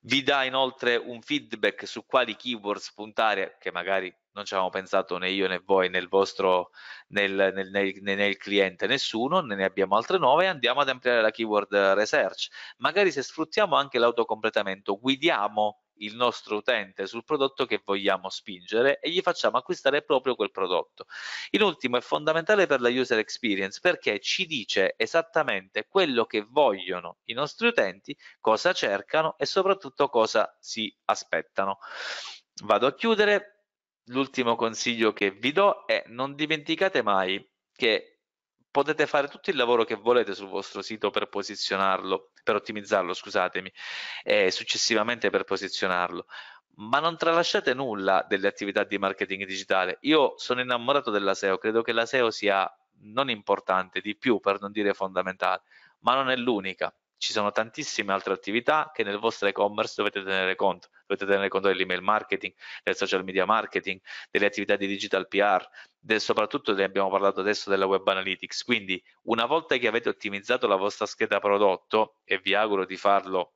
Vi dà inoltre un feedback su quali keywords puntare, che magari non ci avevamo pensato né io né voi né il vostro nel, nel, nel, nel cliente nessuno, ne abbiamo altre nuove e andiamo ad ampliare la keyword research. Magari se sfruttiamo anche l'autocompletamento, guidiamo il nostro utente sul prodotto che vogliamo spingere e gli facciamo acquistare proprio quel prodotto. In ultimo è fondamentale per la user experience perché ci dice esattamente quello che vogliono i nostri utenti, cosa cercano e soprattutto cosa si aspettano. Vado a chiudere, l'ultimo consiglio che vi do è non dimenticate mai che potete fare tutto il lavoro che volete sul vostro sito per posizionarlo, per ottimizzarlo, scusatemi, e successivamente per posizionarlo, ma non tralasciate nulla delle attività di marketing digitale. Io sono innamorato della SEO, credo che la SEO sia non importante, di più per non dire fondamentale, ma non è l'unica ci sono tantissime altre attività che nel vostro e-commerce dovete tenere conto. Dovete tenere conto dell'email marketing, del social media marketing, delle attività di digital PR, del, soprattutto ne abbiamo parlato adesso della web analytics. Quindi una volta che avete ottimizzato la vostra scheda prodotto, e vi auguro di farlo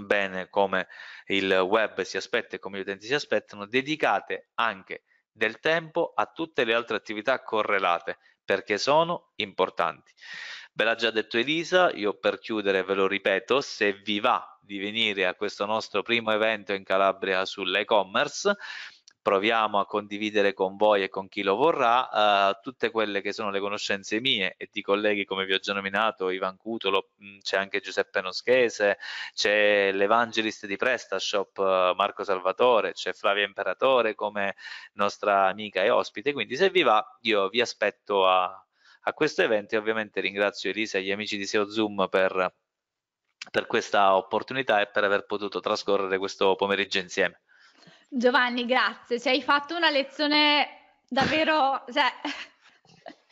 bene come il web si aspetta e come gli utenti si aspettano, dedicate anche del tempo a tutte le altre attività correlate perché sono importanti. Ve l'ha già detto Elisa, io per chiudere ve lo ripeto, se vi va di venire a questo nostro primo evento in Calabria sull'e-commerce, proviamo a condividere con voi e con chi lo vorrà uh, tutte quelle che sono le conoscenze mie e di colleghi come vi ho già nominato Ivan Cutolo, mm, c'è anche Giuseppe Noschese, c'è l'evangelist di PrestaShop uh, Marco Salvatore, c'è Flavia Imperatore come nostra amica e ospite, quindi se vi va io vi aspetto a a questo evento e ovviamente ringrazio Elisa e gli amici di SEO Zoom per, per questa opportunità e per aver potuto trascorrere questo pomeriggio insieme. Giovanni, grazie, ci hai fatto una lezione davvero... Cioè...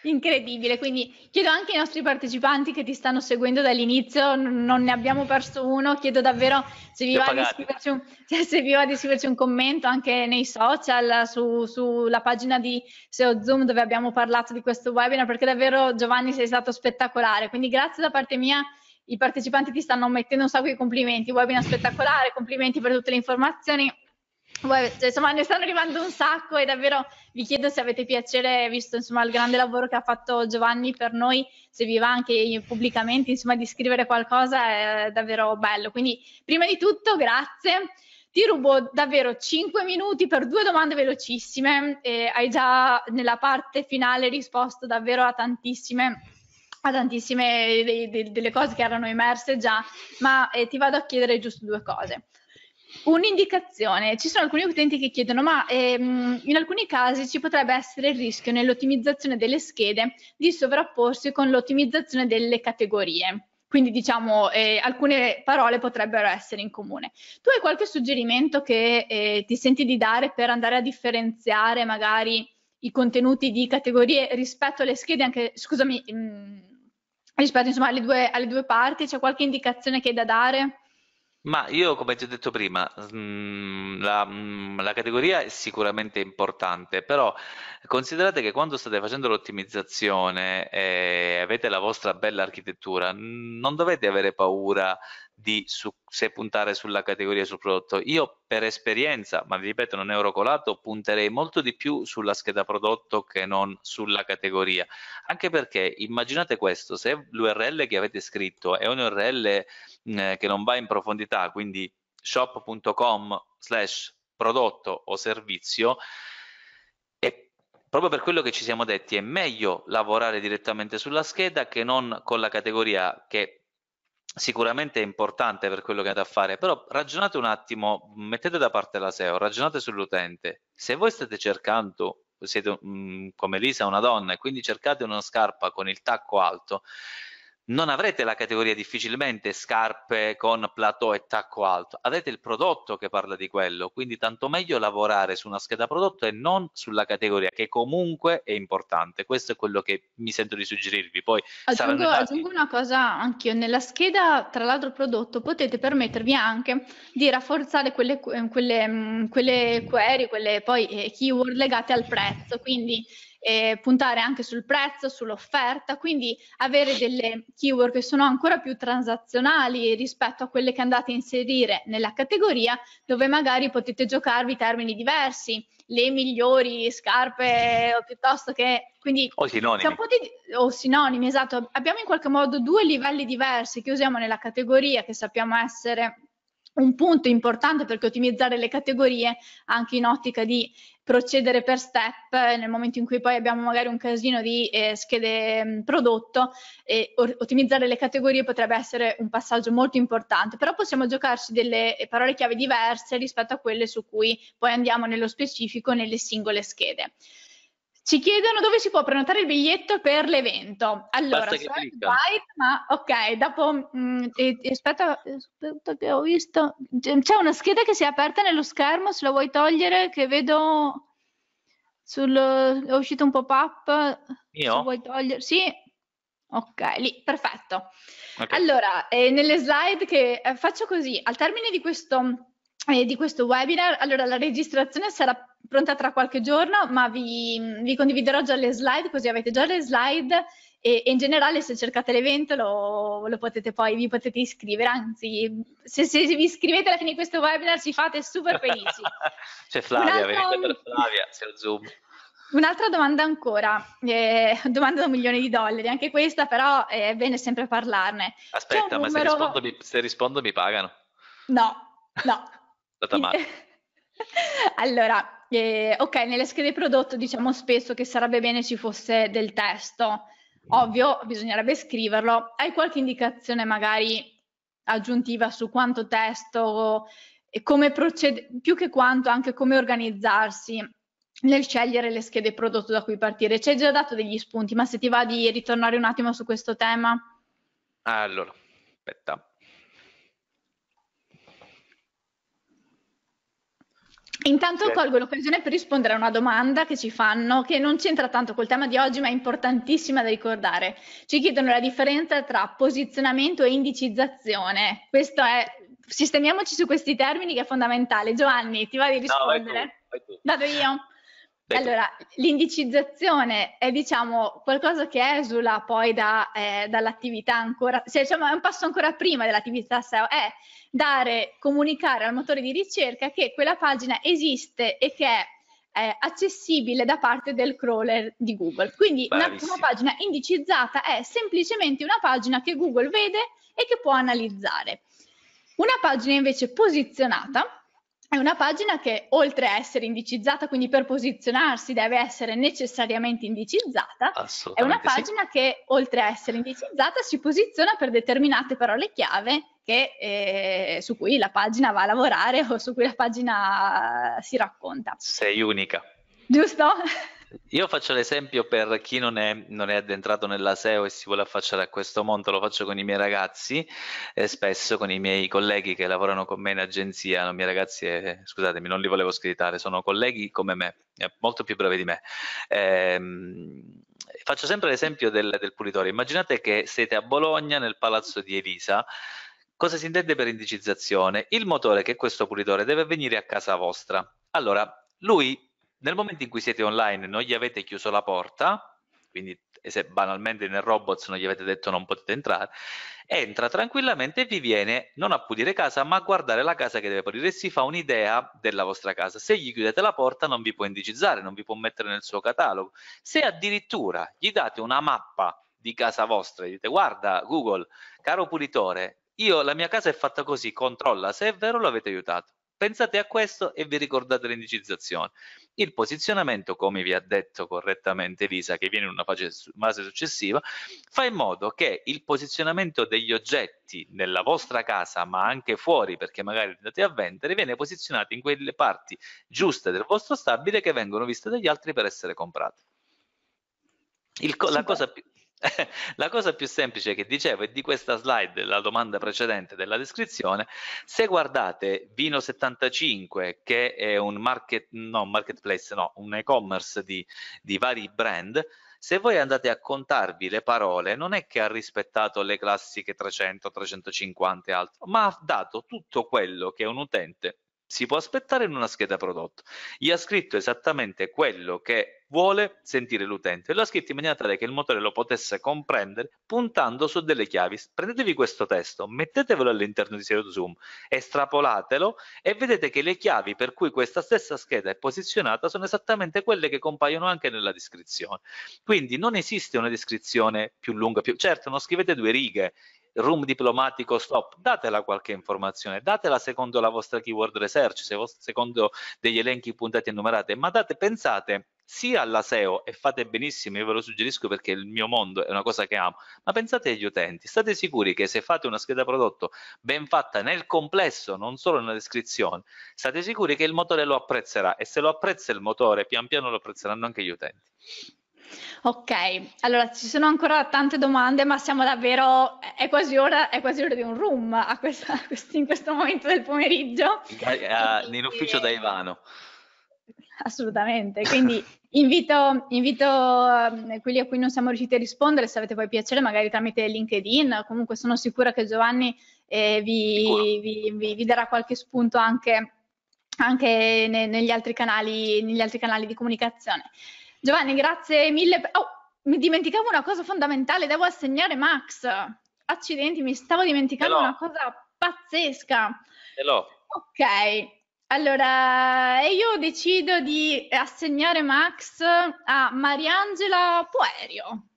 Incredibile, quindi chiedo anche ai nostri partecipanti che ti stanno seguendo dall'inizio, non ne abbiamo perso uno, chiedo davvero se vi, va di, un, cioè, se vi va di scriverci un, commento anche nei social, su, sulla pagina di SEO Zoom dove abbiamo parlato di questo webinar, perché davvero Giovanni sei stato spettacolare, quindi grazie da parte mia, i partecipanti ti stanno mettendo un sacco di complimenti, webinar spettacolare, complimenti per tutte le informazioni, Beh, cioè, insomma, ne stanno arrivando un sacco e davvero vi chiedo se avete piacere, visto insomma, il grande lavoro che ha fatto Giovanni per noi, se vi va anche pubblicamente insomma, di scrivere qualcosa, è davvero bello. Quindi, prima di tutto, grazie. Ti rubo davvero 5 minuti per due domande velocissime. Eh, hai già nella parte finale risposto davvero a tantissime a tantissime delle cose che erano emerse già, ma eh, ti vado a chiedere giusto due cose. Un'indicazione, ci sono alcuni utenti che chiedono, ma ehm, in alcuni casi ci potrebbe essere il rischio nell'ottimizzazione delle schede di sovrapporsi con l'ottimizzazione delle categorie. Quindi diciamo eh, alcune parole potrebbero essere in comune. Tu hai qualche suggerimento che eh, ti senti di dare per andare a differenziare magari i contenuti di categorie rispetto alle schede, anche scusami, mh, mm, rispetto insomma alle due, alle due parti? C'è qualche indicazione che hai da dare? Ma io, come ti ho detto prima, mm, la, mm, la categoria è sicuramente importante, però considerate che quando state facendo l'ottimizzazione e avete la vostra bella architettura, non dovete avere paura di su, se puntare sulla categoria, sul prodotto. Io per esperienza, ma vi ripeto, non ero colato, punterei molto di più sulla scheda prodotto che non sulla categoria. Anche perché immaginate questo, se l'URL che avete scritto è un'URL eh, mm, che non va in profondità, quindi shop.com slash prodotto o servizio, proprio per quello che ci siamo detti, è meglio lavorare direttamente sulla scheda che non con la categoria che sicuramente è importante per quello che andate a fare, però ragionate un attimo, mettete da parte la SEO, ragionate sull'utente. Se voi state cercando, siete mh, come Lisa una donna e quindi cercate una scarpa con il tacco alto, non avrete la categoria difficilmente scarpe con plateau e tacco alto, avrete il prodotto che parla di quello, quindi tanto meglio lavorare su una scheda prodotto e non sulla categoria che comunque è importante, questo è quello che mi sento di suggerirvi. Poi aggiungo, aggiungo una cosa anch'io, nella scheda tra l'altro prodotto potete permettervi anche di rafforzare quelle, quelle, quelle query, quelle poi eh, keyword legate al prezzo, quindi eh, puntare anche sul prezzo, sull'offerta, quindi avere delle keyword che sono ancora più transazionali rispetto a quelle che andate a inserire nella categoria dove magari potete giocarvi termini diversi, le migliori scarpe o piuttosto che quindi o sinonimi. Di, o sinonimi, esatto. Abbiamo in qualche modo due livelli diversi che usiamo nella categoria che sappiamo essere un punto importante perché ottimizzare le categorie anche in ottica di procedere per step nel momento in cui poi abbiamo magari un casino di eh, schede mh, mm, prodotto e ottimizzare le categorie potrebbe essere un passaggio molto importante però possiamo giocarci delle parole chiave diverse rispetto a quelle su cui poi andiamo nello specifico nelle singole schede ci chiedono dove si può prenotare il biglietto per l'evento. Allora, Basta che white, ma ok, dopo mh, mm, e, aspetta, aspetta che ho visto. C'è una scheda che si è aperta nello schermo, se la vuoi togliere, che vedo sul è uscito un pop-up. Io? Se vuoi togliere. Sì. Ok, lì, perfetto. Okay. Allora, eh, nelle slide che eh, faccio così, al termine di questo, eh, di questo webinar, allora la registrazione sarà pronta tra qualche giorno, ma vi, vi, condividerò già le slide, così avete già le slide e, in generale se cercate l'evento lo, lo, potete poi, vi potete iscrivere, anzi se, se, vi iscrivete alla fine di questo webinar ci fate super felici. C'è Flavia, Un'altra... venite per Flavia, c'è il Zoom. Un'altra domanda ancora, eh, domanda da un milione di dollari, anche questa però è bene sempre parlarne. Aspetta, numero... ma se rispondo, mi, se rispondo mi pagano? No, no. È stata male. Allora, eh, ok, nelle schede prodotto diciamo spesso che sarebbe bene ci fosse del testo. Ovvio, bisognerebbe scriverlo. Hai qualche indicazione magari aggiuntiva su quanto testo e come procedere, più che quanto anche come organizzarsi nel scegliere le schede prodotto da cui partire. Ci hai già dato degli spunti, ma se ti va di ritornare un attimo su questo tema. Allora, aspetta. Intanto certo. colgo l'occasione per rispondere a una domanda che ci fanno, che non c'entra tanto col tema di oggi, ma è importantissima da ricordare. Ci chiedono la differenza tra posizionamento e indicizzazione. Questo è, sistemiamoci su questi termini che è fondamentale. Giovanni, ti va di rispondere? No, vai tu, vai tu. Vado io. Ecco. Allora, l'indicizzazione è diciamo qualcosa che esula poi da, eh, dall'attività ancora, cioè, diciamo, è un passo ancora prima dell'attività SEO, è dare, comunicare al motore di ricerca che quella pagina esiste e che è eh, accessibile da parte del crawler di Google. Quindi una, una pagina indicizzata è semplicemente una pagina che Google vede e che può analizzare. Una pagina invece posizionata è una pagina che oltre a essere indicizzata, quindi per posizionarsi deve essere necessariamente indicizzata, è una pagina sì. che oltre a essere indicizzata si posiziona per determinate parole chiave che, eh, su cui la pagina va a lavorare o su cui la pagina si racconta. Sei unica. Giusto? Io faccio l'esempio per chi non è, non è, addentrato nella SEO e si vuole affacciare a questo mondo, lo faccio con i miei ragazzi e spesso con i miei colleghi che lavorano con me in agenzia, non miei ragazzi, eh, scusatemi, non li volevo screditare, sono colleghi come me, eh, molto più bravi di me. Eh, faccio sempre l'esempio del, del pulitore, immaginate che siete a Bologna nel palazzo di Elisa, Cosa si intende per indicizzazione? Il motore che è questo pulitore deve venire a casa vostra. Allora, lui nel momento in cui siete online non gli avete chiuso la porta, quindi se banalmente nel robots non gli avete detto non potete entrare, entra tranquillamente e vi viene non a pulire casa, ma a guardare la casa che deve pulire. e Si fa un'idea della vostra casa. Se gli chiudete la porta non vi può indicizzare, non vi può mettere nel suo catalogo. Se addirittura gli date una mappa di casa vostra, e dite guarda Google, caro pulitore, io la mia casa è fatta così, controlla, se è vero l'avete aiutato. Pensate a questo e vi ricordate l'indicizzazione. Il posizionamento, come vi ha detto correttamente Lisa, che viene in una fase successiva, fa in modo che il posizionamento degli oggetti nella vostra casa, ma anche fuori, perché magari andate a vendere, viene posizionato in quelle parti giuste del vostro stabile che vengono viste dagli altri per essere comprate. Co- la cosa più la cosa più semplice che dicevo è di questa slide, la domanda precedente della descrizione, se guardate Vino 75 che è un market, no, marketplace, no, un e-commerce di, di vari brand, se voi andate a contarvi le parole non è che ha rispettato le classiche 300, 350 e altro, ma ha dato tutto quello che un utente si può aspettare in una scheda prodotto. Gli ha scritto esattamente quello che vuole sentire l'utente. e Lo ha scritto in maniera tale che il motore lo potesse comprendere puntando su delle chiavi. Prendetevi questo testo, mettetevelo all'interno di Zero Zoom, estrapolatelo e vedete che le chiavi per cui questa stessa scheda è posizionata sono esattamente quelle che compaiono anche nella descrizione. Quindi non esiste una descrizione più lunga, più... certo non scrivete due righe room diplomatico stop, datela qualche informazione, datela secondo la vostra keyword research, secondo degli elenchi puntati e numerati, ma date, pensate sia alla SEO e fate benissimo, io ve lo suggerisco perché il mio mondo è una cosa che amo, ma pensate agli utenti, state sicuri che se fate una scheda prodotto ben fatta nel complesso, non solo nella descrizione, state sicuri che il motore lo apprezzerà e se lo apprezza il motore, pian piano lo apprezzeranno anche gli utenti. Ok, allora ci sono ancora tante domande, ma siamo davvero, è quasi ora, è quasi ora di un room a questa, a questi, in questo momento del pomeriggio. Uh, eh, nell'ufficio da Ivano. Assolutamente, quindi invito, invito ehm, quelli a cui non siamo riusciti a rispondere, se avete poi piacere, magari tramite LinkedIn, comunque sono sicura che Giovanni eh, vi, vi, vi, vi darà qualche spunto anche anche negli altri, canali, negli, altri canali, di comunicazione. Giovanni, grazie mille. Oh, mi dimenticavo una cosa fondamentale, devo assegnare Max. Accidenti, mi stavo dimenticando Hello. una cosa pazzesca. Hello. Ok, allora io decido di assegnare Max a Mariangela Puerio.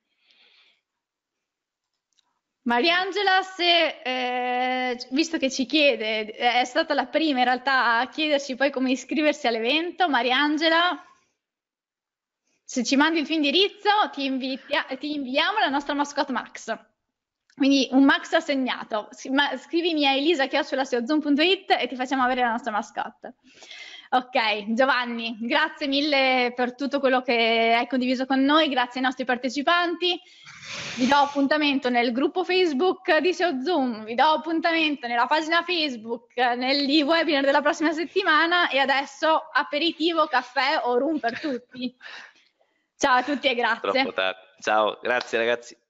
Mariangela, se, eh, visto che ci chiede, è stata la prima in realtà a chiederci poi come iscriversi all'evento, Mariangela, se ci mandi il tuo indirizzo ti, invia- ti inviamo la nostra mascotte Max. Quindi un Max assegnato. Scrivimi a Elisa elisa.chiocciolasiozoom.it e ti facciamo avere la nostra mascotte. Ok, Giovanni, grazie mille per tutto quello che hai condiviso con noi, grazie ai nostri partecipanti. Vi do appuntamento nel gruppo Facebook di SEO Zoom, vi do appuntamento nella pagina Facebook, negli webinar della prossima settimana e adesso aperitivo, caffè o room per tutti. Ciao a tutti e grazie. Ciao, grazie ragazzi.